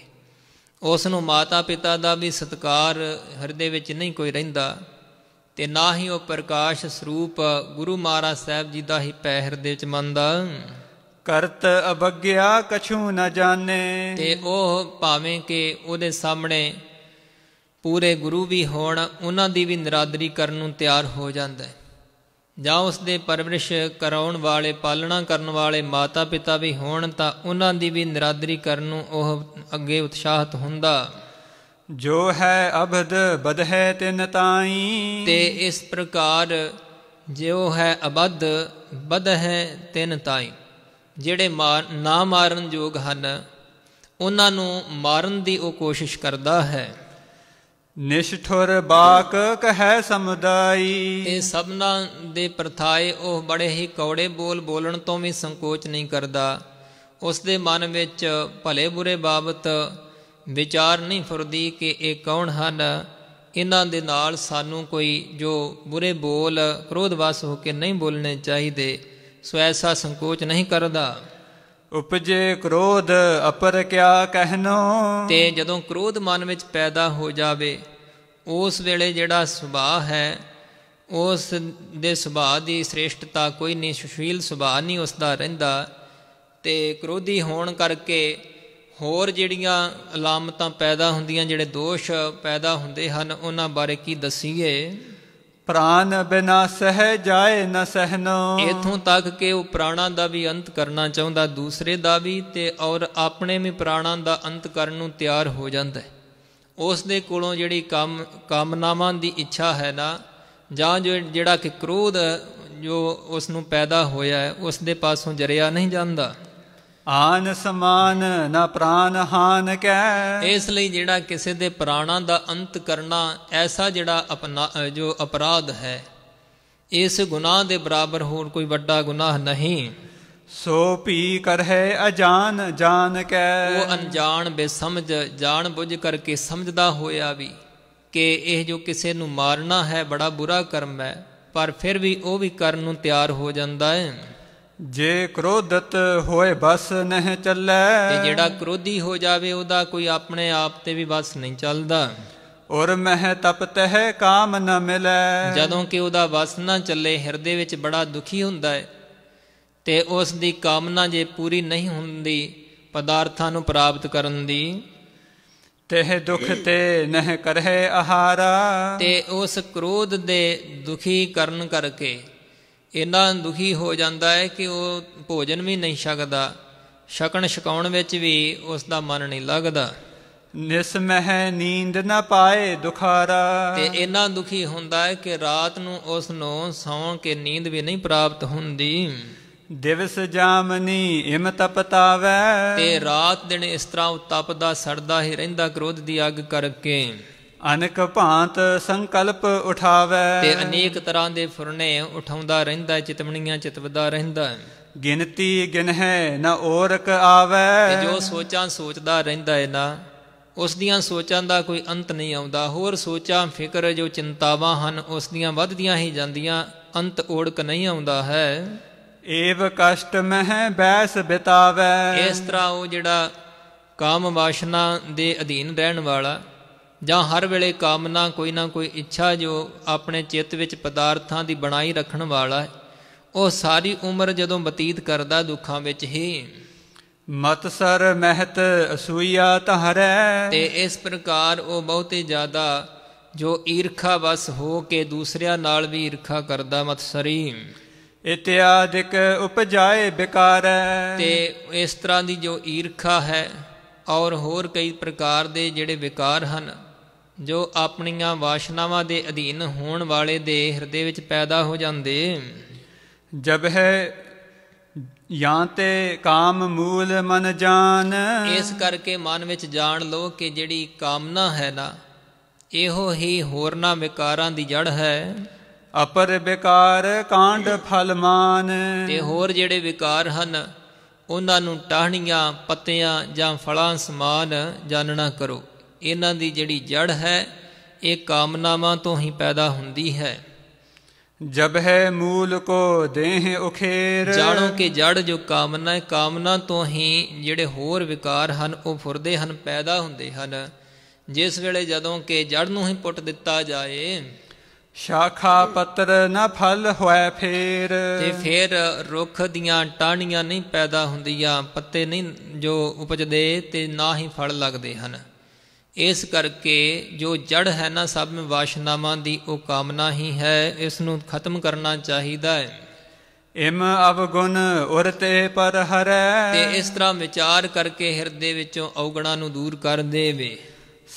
ਉਸ ਨੂੰ ਮਾਤਾ ਪਿਤਾ ਦਾ ਵੀ ਸਤਕਾਰ ਹਿਰਦੇ ਵਿੱਚ ਨਹੀਂ ਕੋਈ ਰਹਿੰਦਾ ਤੇ ਨਾ ਹੀ ਉਹ ਪ੍ਰਕਾਸ਼ ਸਰੂਪ ਗੁਰੂ ਮਹਾਰਾਜ ਸਾਹਿਬ ਜੀ ਦਾ ਹੀ ਪੈਰ ਦੇ ਵਿੱਚ ਮੰਨਦਾ ਕਰਤ ਅਬਗਿਆ ਕਛੂ ਨ ਜਾਣੇ ਤੇ ਉਹ ਭਾਵੇਂ ਕਿ ਉਹਦੇ ਸਾਹਮਣੇ ਪੂਰੇ ਗੁਰੂ ਵੀ ਹੋਣ ਉਹਨਾਂ ਦੀ ਵੀ ਨਰਾਦਰੀ ਕਰਨ ਨੂੰ ਤਿਆਰ ਹੋ ਜਾਂਦਾ ਹੈ ਜਾਂ ਉਸ ਦੇ ਪਰਵਰਿਸ਼ ਕਰਾਉਣ ਵਾਲੇ ਪਾਲਣਾ ਕਰਨ ਵਾਲੇ ਮਾਤਾ ਪਿਤਾ ਵੀ ਹੋਣ ਤਾਂ ਉਹਨਾਂ ਦੀ ਵੀ ਨਰਾਦਰੀ ਕਰਨ ਨੂੰ ਉਹ ਅੱਗੇ ਉਤਸ਼ਾਹਤ ਹੁੰਦਾ ਜੋ ਹੈ ਅਬਦ ਬਦ ਹੈ ਤਿਨ ਤਾਈ ਤੇ ਇਸ ਪ੍ਰਕਾਰ ਜੋ ਹੈ ਅਬਦ ਬਦ ਹੈ ਤਿਨ ਤਾਈ ਜਿਹੜੇ ਮਾਰ ਨਾ ਮਾਰਨ ਯੋਗ ਹਨ ਉਹਨਾਂ ਨੂੰ ਮਾਰਨ ਦੀ ਉਹ ਕੋਸ਼ਿਸ਼ ਕਰਦਾ ਹੈ ਨਿਸ਼ਠੁਰ ਬਾਕ ਕਹੈ ਸਮਦਾਈ ਇਹ ਸਭਨਾ ਦੇ ਪਰਥਾਏ ਉਹ ਬੜੇ ਹੀ ਕੌੜੇ ਬੋਲ ਬੋਲਣ ਤੋਂ ਵੀ ਸੰਕੋਚ ਨਹੀਂ ਕਰਦਾ ਉਸ ਦੇ ਮਨ ਵਿੱਚ ਭਲੇ ਬੁਰੇ ਬਾਬਤ ਵਿਚਾਰ ਨਹੀਂ ਫੁਰਦੀ ਕਿ ਇਹ ਕੌਣ ਹਨ ਇਹਨਾਂ ਦੇ ਨਾਲ ਸਾਨੂੰ ਕੋਈ ਜੋ ਬੁਰੇ ਬੋਲ ਵਾਸ ਹੋ ਕੇ ਨਹੀਂ ਬੋਲਣੇ ਚਾਹੀਦੇ ਸੋ ਐਸਾ ਸੰਕੋਚ ਨਹੀਂ ਕਰਦਾ ਉਪਜੇ ਕ੍ਰੋਧ ਅਪਰ ਕਿਆ ਕਹਿਨੋ ਤੇ ਜਦੋਂ ਕ੍ਰੋਧ ਮਨ ਵਿੱਚ ਪੈਦਾ ਹੋ ਜਾਵੇ ਉਸ ਵੇਲੇ ਜਿਹੜਾ ਸੁਭਾਅ ਹੈ ਉਸ ਦੇ ਸੁਭਾਅ ਦੀ ਸ੍ਰੇਸ਼ਟਤਾ ਕੋਈ ਨਹੀਂ ਸੁਸ਼ੀਲ ਸੁਭਾਅ ਨਹੀਂ ਉਸ ਦਾ ਰਹਿੰਦਾ ਤੇ ਕ੍ਰੋਧੀ ਹੋਣ ਕਰਕੇ ਹੋਰ ਜਿਹੜੀਆਂ ਅਲਾਮਤਾਂ ਪੈਦਾ ਹੁੰਦੀਆਂ ਜਿਹੜੇ ਦੋਸ਼ ਪੈਦਾ ਹੁੰਦੇ ਹਨ ਉਹਨਾਂ ਬਾਰੇ ਕੀ ਦਸੀਏ ਪ੍ਰਾਨ ਬਿਨਾ ਸਹਿ ਜਾਏ ਨ ਸਹਿਨੋ ਇਥੋਂ ਤੱਕ ਕਿ ਉਹ ਪ੍ਰਾਣਾ ਦਾ ਵੀ ਅੰਤ ਕਰਨਾ ਚਾਹੁੰਦਾ ਦੂਸਰੇ ਦਾ ਵੀ ਤੇ ਔਰ ਆਪਣੇ ਵੀ ਪ੍ਰਾਣਾ ਦਾ ਅੰਤ ਕਰਨ ਨੂੰ ਤਿਆਰ ਹੋ ਜਾਂਦਾ ਉਸ ਦੇ ਕੋਲੋਂ ਜਿਹੜੀ ਕਾਮ ਕਾਮਨਾਵਾਂ ਦੀ ਇੱਛਾ ਹੈ ਨਾ ਜਾਂ ਜਿਹੜਾ ਕਿ ਕ੍ਰੋਧ ਜੋ ਉਸ ਨੂੰ ਪੈਦਾ ਹੋਇਆ ਹੈ ਉਸ ਦੇ ਪਾਸੋਂ ਜਰਿਆ ਨਹੀਂ ਜਾਂਦਾ ਆਨ ਸਮਾਨ ਨਾ ਪ੍ਰਾਨ ਹਾਨ ਕੈ ਇਸ ਲਈ ਜਿਹੜਾ ਕਿਸੇ ਦੇ ਪ੍ਰਾਣਾ ਦਾ ਅੰਤ ਕਰਨਾ ਐਸਾ ਜਿਹੜਾ ਆਪਣਾ ਜੋ ਅਪਰਾਧ ਹੈ ਇਸ ਗੁਨਾਹ ਦੇ ਬਰਾਬਰ ਹੋਰ ਕੋਈ ਵੱਡਾ ਗੁਨਾਹ ਨਹੀਂ ਸੋ ਪੀ ਕਰਹਿ ਅਜਾਨ ਜਾਣ ਕੈ ਉਹ ਅਨਜਾਨ ਬੇਸਮਝ ਜਾਣ ਬੁੱਝ ਕਰਕੇ ਸਮਝਦਾ ਹੋਇਆ ਵੀ ਕਿ ਇਹ ਜੋ ਕਿਸੇ ਨੂੰ ਮਾਰਨਾ ਹੈ ਬੜਾ ਬੁਰਾ ਕਰਮ ਹੈ ਪਰ ਫਿਰ ਵੀ ਉਹ ਵੀ ਕਰਨ ਨੂੰ ਤਿਆਰ ਹੋ ਜਾਂਦਾ ਹੈ ਜੇ ਕ੍ਰੋਧਤ ਹੋਏ ਬਸ ਨਹੀਂ ਚੱਲੇ ਤੇ ਜਿਹੜਾ ਕ੍ਰੋਧੀ ਹੋ ਜਾਵੇ ਉਹਦਾ ਕੋਈ ਆਪਣੇ ਆਪ ਤੇ ਵੀ ਬਸ ਨਹੀਂ ਚੱਲਦਾ ਔਰ ਮਹਿ ਤਹਿ ਕਾਮ ਨ ਮਿਲੈ ਜਦੋਂ ਕਿ ਉਹਦਾ ਬਸ ਨਾ ਚੱਲੇ ਹਿਰਦੇ ਵਿੱਚ ਬੜਾ ਦੁਖੀ ਹੁੰਦਾ ਹੈ ਤੇ ਉਸ ਦੀ ਕਾਮਨਾ ਜੇ ਪੂਰੀ ਨਹੀਂ ਹੁੰਦੀ ਪਦਾਰਥਾਂ ਨੂੰ ਪ੍ਰਾਪਤ ਕਰਨ ਦੀ ਤਹਿ ਦੁਖ ਤੇ ਨਹਿ ਕਰਹਿ ਆਹਾਰਾ ਤੇ ਉਸ ਕ੍ਰੋਧ ਦੇ ਦੁਖੀ ਕਰਨ ਕਰਕੇ ਇੰਨਾ ਦੁਖੀ ਹੋ ਜਾਂਦਾ ਹੈ ਕਿ ਉਹ ਭੋਜਨ ਵੀ ਨਹੀਂ ਛਕਦਾ ਛਕਣ ਛਕਾਉਣ ਵਿੱਚ ਵੀ ਉਸ ਦਾ ਮਨ ਨਹੀਂ ਲੱਗਦਾ ਨਿਸਮਹਿ ਨੀਂਦ ਨਾ ਪਾਏ ਦੁਖਾਰਾ ਤੇ ਇੰਨਾ ਦੁਖੀ ਹੁੰਦਾ ਹੈ ਕਿ ਰਾਤ ਨੂੰ ਉਸ ਨੂੰ ਸੌਣ ਕੇ ਨੀਂਦ ਵੀ ਨਹੀਂ ਪ੍ਰਾਪਤ ਹੁੰਦੀ ਦਿਵਸ ਜਾਮਨੀ ਇਮ ਤਪਤਾਵੇ ਤੇ ਰਾਤ ਦਿਨ ਇਸ ਤਰ੍ਹਾਂ ਤਪਦਾ ਸੜਦਾ ਹੀ ਰਹਿੰਦਾ ਕ੍ਰੋਧ ਦੀ ਅੱਗ ਕਰਕੇ ਅਨੇਕ ਭਾਂਤ ਸੰਕਲਪ ਉਠਾਵੇ ਤੇ ਅਨੇਕ ਤਰ੍ਹਾਂ ਦੇ ਫੁਰਨੇ ਉਠਾਉਂਦਾ ਰਹਿੰਦਾ ਚਿਤਮਣੀਆਂ ਚਿਤਵਦਾ ਰਹਿੰਦਾ ਗਿਣਤੀ ਹੈ ਨਾ ਔਰਕ ਆਵੇ ਤੇ ਜੋ ਸੋਚਾਂ ਸੋਚਦਾ ਰਹਿੰਦਾ ਹੈ ਨਾ ਉਸ ਦੀਆਂ ਸੋਚਾਂ ਦਾ ਕੋਈ ਅੰਤ ਨਹੀਂ ਆਉਂਦਾ ਹੋਰ ਸੋਚਾਂ ਫਿਕਰ ਜੋ ਚਿੰਤਾਵਾਂ ਹਨ ਉਸ ਦੀਆਂ ਵੱਧਦੀਆਂ ਹੀ ਜਾਂਦੀਆਂ ਅੰਤ ਓੜਕ ਨਹੀਂ ਆਉਂਦਾ ਹੈ ਏਵ ਕਸ਼ਟ ਮਹਿ ਬੈਸ ਬਿਤਾਵੇ ਇਸ ਤਰ੍ਹਾਂ ਉਹ ਜਿਹੜਾ ਕਾਮ ਵਾਸ਼ਨਾ ਦੇ ਅਧੀਨ ਰਹਿਣ ਵਾਲਾ ਜਾਂ ਹਰ ਵੇਲੇ ਕਾਮਨਾ ਕੋਈ ਨਾ ਕੋਈ ਇੱਛਾ ਜੋ ਆਪਣੇ ਚਿੱਤ ਵਿੱਚ ਪਦਾਰਥਾਂ ਦੀ ਬਣਾਈ ਰੱਖਣ ਵਾਲਾ ਹੈ ਉਹ ਸਾਰੀ ਉਮਰ ਜਦੋਂ ਬਤੀਤ ਕਰਦਾ ਦੁੱਖਾਂ ਵਿੱਚ ਹੀ ਮਤ ਸਰ ਮਹਿਤ ਅਸੂਈਆ ਤਹਰੈ ਤੇ ਇਸ ਪ੍ਰਕਾਰ ਉਹ ਬਹੁਤੇ ਜ਼ਿਆਦਾ ਜੋ ਈਰਖਾ ਵਸ ਹੋ ਕੇ ਦੂਸਰਿਆਂ ਨਾਲ ਵੀ ਈਰਖਾ ਕਰਦਾ ਮਤ ਸਰੀ ਇਤਿਆਦਿਕ ਉਪਜਾਏ ਵਿਕਾਰੈ ਤੇ ਇਸ ਤਰ੍ਹਾਂ ਦੀ ਜੋ ਈਰਖਾ ਹੈ ਔਰ ਹੋਰ ਕਈ ਪ੍ਰਕਾਰ ਦੇ ਜਿਹੜੇ ਵਿਕਾਰ ਹਨ ਜੋ ਆਪਣੀਆਂ ਵਾਸ਼ਨਾਵਾਂ ਦੇ ਅਧੀਨ ਹੋਣ ਵਾਲੇ ਦੇ ਹਿਰਦੇ ਵਿੱਚ ਪੈਦਾ ਹੋ ਜਾਂਦੇ ਜਬ ਹੈ ਜਾਂ ਤੇ ਕਾਮ ਮੂਲ ਮਨ ਜਾਨ ਇਸ ਕਰਕੇ ਮਨ ਵਿੱਚ ਜਾਣ ਲੋ ਕਿ ਜਿਹੜੀ ਕਾਮਨਾ ਹੈ ਨਾ ਇਹੋ ਹੀ ਹੋਰਨਾ ਵਿਕਾਰਾਂ ਦੀ ਜੜ ਹੈ ਅਪਰ ਵਿਕਾਰ ਕਾਂਡ ਫਲ ਮਾਨ ਤੇ ਹੋਰ ਜਿਹੜੇ ਵਿਕਾਰ ਹਨ ਉਹਨਾਂ ਨੂੰ ਟਾਹਣੀਆਂ ਪੱਤਿਆਂ ਜਾਂ ਫਲਾਂ ਸਮਾਨ ਜਾਣਨਾ ਕਰੋ ਇਹਨਾਂ ਦੀ ਜਿਹੜੀ ਜੜ ਹੈ ਇਹ ਕਾਮਨਾਵਾਂ ਤੋਂ ਹੀ ਪੈਦਾ ਹੁੰਦੀ ਹੈ ਜਬ ਹੈ ਮੂਲ ਕੋ ਦੇਹ ਉਖੇਰ ਜਾਣੋ ਕਿ ਜੜ ਜੋ ਕਾਮਨਾ ਹੈ ਕਾਮਨਾ ਤੋਂ ਹੀ ਜਿਹੜੇ ਹੋਰ ਵਿਕਾਰ ਹਨ ਉਹ ਫੁਰਦੇ ਹਨ ਪੈਦਾ ਹੁੰਦੇ ਹਨ ਜਿਸ ਵੇਲੇ ਜਦੋਂ ਕਿ ਜੜ ਨੂੰ ਹੀ ਪੁੱਟ ਦਿੱਤਾ ਜਾਏ ਸ਼ਾਖਾ ਪੱਤਰ ਨਾ ਫਲ ਹੋਏ ਫੇਰ ਤੇ ਫੇਰ ਰੁੱਖ ਦੀਆਂ ਟਾਹਣੀਆਂ ਨਹੀਂ ਪੈਦਾ ਹੁੰਦੀਆਂ ਪੱਤੇ ਨਹੀਂ ਜੋ ਉਪਜਦੇ ਤੇ ਨਾ ਹੀ ਫਲ ਲੱਗਦੇ ਹਨ ਇਸ ਕਰਕੇ ਜੋ ਜੜ ਹੈ ਨਾ ਸਭ ਮੇ ਵਾਸ਼ਨਾਵਾਂ ਦੀ ਉਹ ਕਾਮਨਾ ਹੀ ਹੈ ਇਸ ਨੂੰ ਖਤਮ ਕਰਨਾ ਚਾਹੀਦਾ ਹੈ ਇਮ ਅਵਗੁਣ ਉਰਤੇ ਪਰ ਹਰੈ ਤੇ ਇਸ ਤਰ੍ਹਾਂ ਵਿਚਾਰ ਕਰਕੇ ਹਿਰਦੇ ਵਿੱਚੋਂ ਔਗਣਾ ਨੂੰ ਦੂਰ ਕਰ ਦੇਵੇ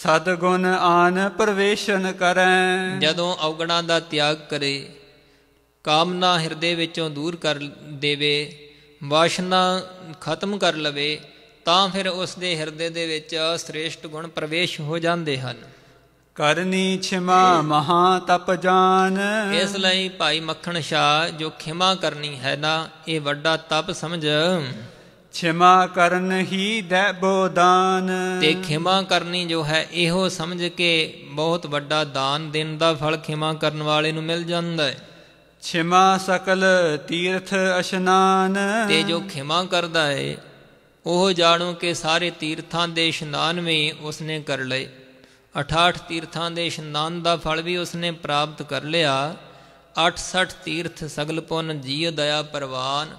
ਸਤਗੁਣ ਆਨ ਪਰਵੇਸ਼ਨ ਕਰੈ ਜਦੋਂ ਔਗਣਾ ਦਾ ਤਿਆਗ ਕਰੇ ਕਾਮਨਾ ਹਿਰਦੇ ਵਿੱਚੋਂ ਦੂਰ ਕਰ ਦੇਵੇ ਵਾਸ਼ਨਾ ਖਤਮ ਕਰ ਲਵੇ ਤਾਂ ਫਿਰ ਉਸ ਦੇ ਹਿਰਦੇ ਦੇ ਵਿੱਚ ਸ੍ਰੇਸ਼ਟ ਗੁਣ ਪ੍ਰਵੇਸ਼ ਹੋ ਜਾਂਦੇ ਹਨ ਕਰਨੀ ਛਿਮਾ ਮਹਾ ਤਪ ਜਾਨ ਇਸ ਲਈ ਭਾਈ ਮੱਖਣ ਸ਼ਾ ਜੋ ਖਿਮਾ ਕਰਨੀ ਹੈ ਨਾ ਇਹ ਵੱਡਾ ਤਪ ਸਮਝ ਛਿਮਾ ਕਰਨ ਹੀ ਦੇ ਬੋਦਾਨ ਤੇ ਖਿਮਾ ਕਰਨੀ ਜੋ ਹੈ ਇਹੋ ਸਮਝ ਕੇ ਬਹੁਤ ਵੱਡਾ ਦਾਨ ਦੇਣ ਦਾ ਫਲ ਖਿਮਾ ਕਰਨ ਵਾਲੇ ਨੂੰ ਮਿਲ ਜਾਂਦਾ ਹੈ ਛਿਮਾ ਸਕਲ ਤੀਰਥ ਅਸ਼ਨਾਨ ਤੇ ਜੋ ਖਿਮਾ ਕਰਦਾ ਹੈ ਉਹ ਜਾਣੋ ਕਿ ਸਾਰੇ ਤੀਰਥਾਂ ਦੇ ਇਸ਼ਨਾਨ ਵੀ ਉਸਨੇ ਕਰ ਲਏ 68 ਤੀਰਥਾਂ ਦੇ ਇਸ਼ਨਾਨ ਦਾ ਫਲ ਵੀ ਉਸਨੇ ਪ੍ਰਾਪਤ ਕਰ ਲਿਆ 68 ਤੀਰਥ ਸਗਲ ਪੁੰਨ ਜੀਵ ਦਇਆ ਪਰਵਾਨ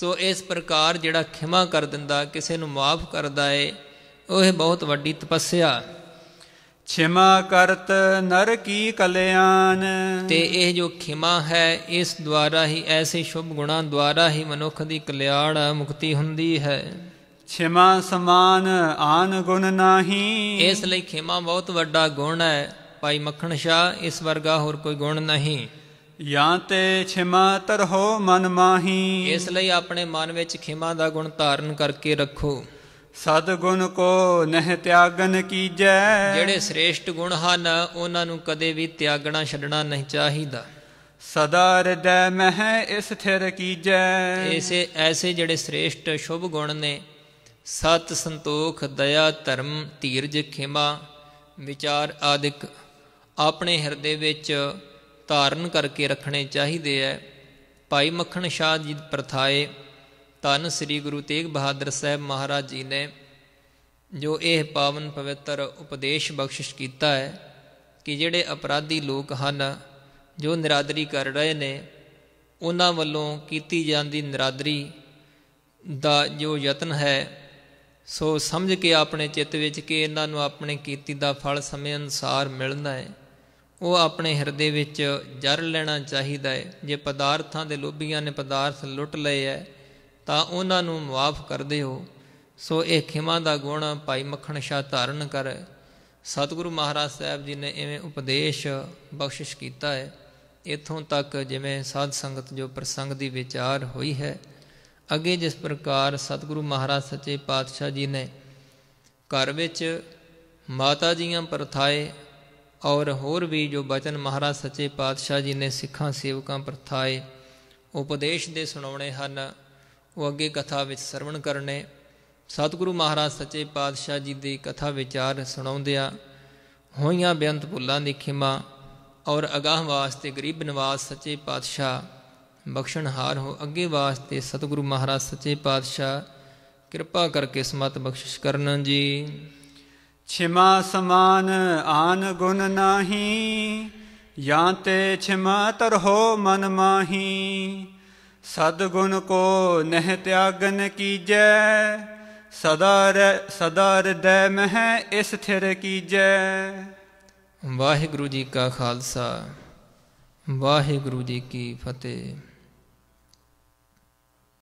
ਸੋ ਇਸ ਪ੍ਰਕਾਰ ਜਿਹੜਾ ਖਿਮਾ ਕਰ ਦਿੰਦਾ ਕਿਸੇ ਨੂੰ ਮਾਫ ਕਰਦਾ ਏ ਉਹ ਬਹੁਤ ਵੱਡੀ ਤਪੱਸਿਆ ਖਿਮਾ ਕਰਤ ਨਰ ਕੀ ਕਲਿਆਣ ਤੇ ਇਹ ਜੋ ਖਿਮਾ ਹੈ ਇਸ ਦੁਆਰਾ ਹੀ ਐਸੇ ਸ਼ੁਭ ਗੁਣਾਂ ਦੁਆਰਾ ਹੀ ਮਨੁੱਖ ਦੀ ਕਲਿਆਣ ਮੁਕਤੀ ਹੁੰਦੀ ਹੈ ਖਿਮਾ ਸਮਾਨ ਆਨ ਗੁਣ ਨਾਹੀ ਇਸ ਲਈ ਖਿਮਾ ਬਹੁਤ ਵੱਡਾ ਗੁਣ ਹੈ ਭਾਈ ਮੱਖਣ ਸ਼ਾ ਇਸ ਵਰਗਾ ਹੋਰ ਕੋਈ ਗੁਣ ਨਹੀਂ ਜਾਂ ਤੇ ਖਿਮਾ ਤਰਹੋ ਮਨ ਮਾਹੀ ਇਸ ਲਈ ਆਪਣੇ ਮਨ ਵਿੱਚ ਖਿਮਾ ਦਾ ਗੁਣ ਧਾਰਨ ਕਰਕੇ ਰੱਖੋ ਸਦ ਗੁਣ ਕੋ ਨਹਿ ਤਿਆਗਨ ਕੀਜੈ ਜਿਹੜੇ ਸ੍ਰੇਸ਼ਟ ਗੁਣ ਹਨ ਉਹਨਾਂ ਨੂੰ ਕਦੇ ਵੀ ਤਿਆਗਣਾ ਛੱਡਣਾ ਨਹੀਂ ਚਾਹੀਦਾ ਸਦਾ ਰਦੈ ਮਹਿ ਇਸ ਥਿਰ ਕੀਜੈ ਇਸੇ ਐਸੇ ਜਿਹੜੇ ਸ੍ਰੇਸ਼ਟ ਸ਼ੁਭ ਗੁਣ ਨੇ ਸਤ ਸੰਤੋਖ ਦਇਆ ਧਰਮ ਧੀਰਜ ਖਿਮਾ ਵਿਚਾਰ ਆਦਿਕ ਆਪਣੇ ਹਿਰਦੇ ਵਿੱਚ ਧਾਰਨ ਕਰਕੇ ਰੱਖਣੇ ਚਾਹੀਦੇ ਐ ਭਾਈ ਮੱਖਣ ਸ਼ਾਹ ਜੀ ਪ੍ਰਥਾਏ ਤਨ ਸ੍ਰੀ ਗੁਰੂ ਤੇਗ ਬਹਾਦਰ ਸਾਹਿਬ ਮਹਾਰਾਜ ਜੀ ਨੇ ਜੋ ਇਹ ਪਾਵਨ ਪਵਿੱਤਰ ਉਪਦੇਸ਼ ਬਖਸ਼ਿਸ਼ ਕੀਤਾ ਹੈ ਕਿ ਜਿਹੜੇ ਅਪਰਾਧੀ ਲੋਕ ਹਨ ਜੋ ਨਿਰਾਦਰੀ ਕਰ ਰਹੇ ਨੇ ਉਹਨਾਂ ਵੱਲੋਂ ਕੀਤੀ ਜਾਂਦੀ ਨਿਰਾਦਰੀ ਦਾ ਜੋ ਯਤਨ ਹੈ ਸੋ ਸਮਝ ਕੇ ਆਪਣੇ ਚਿੱਤ ਵਿੱਚ ਕਿ ਇਹਨਾਂ ਨੂੰ ਆਪਣੇ ਕੀਤੀ ਦਾ ਫਲ ਸਮੇਂ ਅਨੁਸਾਰ ਮਿਲਣਾ ਹੈ ਉਹ ਆਪਣੇ ਹਿਰਦੇ ਵਿੱਚ ਜਰ ਲੈਣਾ ਚਾਹੀਦਾ ਹੈ ਜੇ ਪਦਾਰਥਾਂ ਦੇ ਲੋਭੀਆਂ ਨੇ ਪਦਾਰਥ ਲੁੱਟ ਲਏ ਹੈ ਤਾਂ ਉਹਨਾਂ ਨੂੰ ਮਾਫ ਕਰਦੇ ਹੋ ਸੋ ਇਹ ਖਿਮਾ ਦਾ ਗੁਣ ਭਾਈ ਮੱਖਣ ਸ਼ਾਹ ਧਾਰਨ ਕਰ ਸਤਿਗੁਰੂ ਮਹਾਰਾਜ ਸਾਹਿਬ ਜੀ ਨੇ ਐਵੇਂ ਉਪਦੇਸ਼ ਬਖਸ਼ਿਸ਼ ਕੀਤਾ ਹੈ ਇਥੋਂ ਤੱਕ ਜਿਵੇਂ ਸਾਧ ਸੰਗਤ ਜੋ ਪ੍ਰਸੰਗ ਦੀ ਵਿਚਾਰ ਹੋਈ ਹੈ ਅੱਗੇ ਜਿਸ ਪ੍ਰਕਾਰ ਸਤਿਗੁਰੂ ਮਹਾਰਾਜ ਸੱਚੇ ਪਾਤਸ਼ਾਹ ਜੀ ਨੇ ਘਰ ਵਿੱਚ ਮਾਤਾ ਜੀਆਂ ਪਰਥਾਏ ਔਰ ਹੋਰ ਵੀ ਜੋ ਬਚਨ ਮਹਾਰਾਜ ਸੱਚੇ ਪਾਤਸ਼ਾਹ ਜੀ ਨੇ ਸਿੱਖਾਂ ਸੇਵਕਾਂ ਪਰਥਾਏ ਉਪਦੇਸ਼ ਦੇ ਸੁਣਾਉਣੇ ਹਨ ਉਹ ਅੱਗੇ ਕਥਾ ਵਿੱਚ ਸਰਵਣ ਕਰਨੇ ਸਤਿਗੁਰੂ ਮਹਾਰਾਜ ਸੱਚੇ ਪਾਤਸ਼ਾਹ ਜੀ ਦੀ ਕਥਾ ਵਿਚਾਰ ਸੁਣਾਉਂਦਿਆ ਹੋਈਆਂ ਬੇਅੰਤ ਭੁੱਲਾਂ ਦੀ ਖਿਮਾ ਔਰ ਅਗਾਹ ਵਾਸਤੇ ਗਰੀਬ ਨਿਵਾਸ ਸੱਚੇ ਪਾਤਸ਼ਾਹ ਬਖਸ਼ਣਹਾਰ ਹੋ ਅੱਗੇ ਵਾਸਤੇ ਸਤਿਗੁਰੂ ਮਹਾਰਾਜ ਸੱਚੇ ਪਾਤਸ਼ਾਹ ਕਿਰਪਾ ਕਰਕੇ ਸਮਤ ਬਖਸ਼ਿਸ਼ ਕਰਨ ਜੀ ਛਿਮਾ ਸਮਾਨ ਆਨ ਗੁਣ ਨਾਹੀ ਜਾਂ ਤੇ ਛਿਮਾ ਤਰ ਹੋ ਮਨ ਮਾਹੀ ਸਦਗੁਣ ਕੋ ਨਹਿ ਤਿਆਗਨ ਕੀਜੈ ਸਦਾ ਰ ਸਦਾ ਹਿਰਦੈ ਮਹਿ ਇਸ ਥਿਰ ਕੀਜੈ ਵਾਹਿਗੁਰੂ ਜੀ ਕਾ ਖਾਲਸਾ ਵਾਹਿਗੁਰੂ ਜੀ ਕੀ ਫਤਿਹ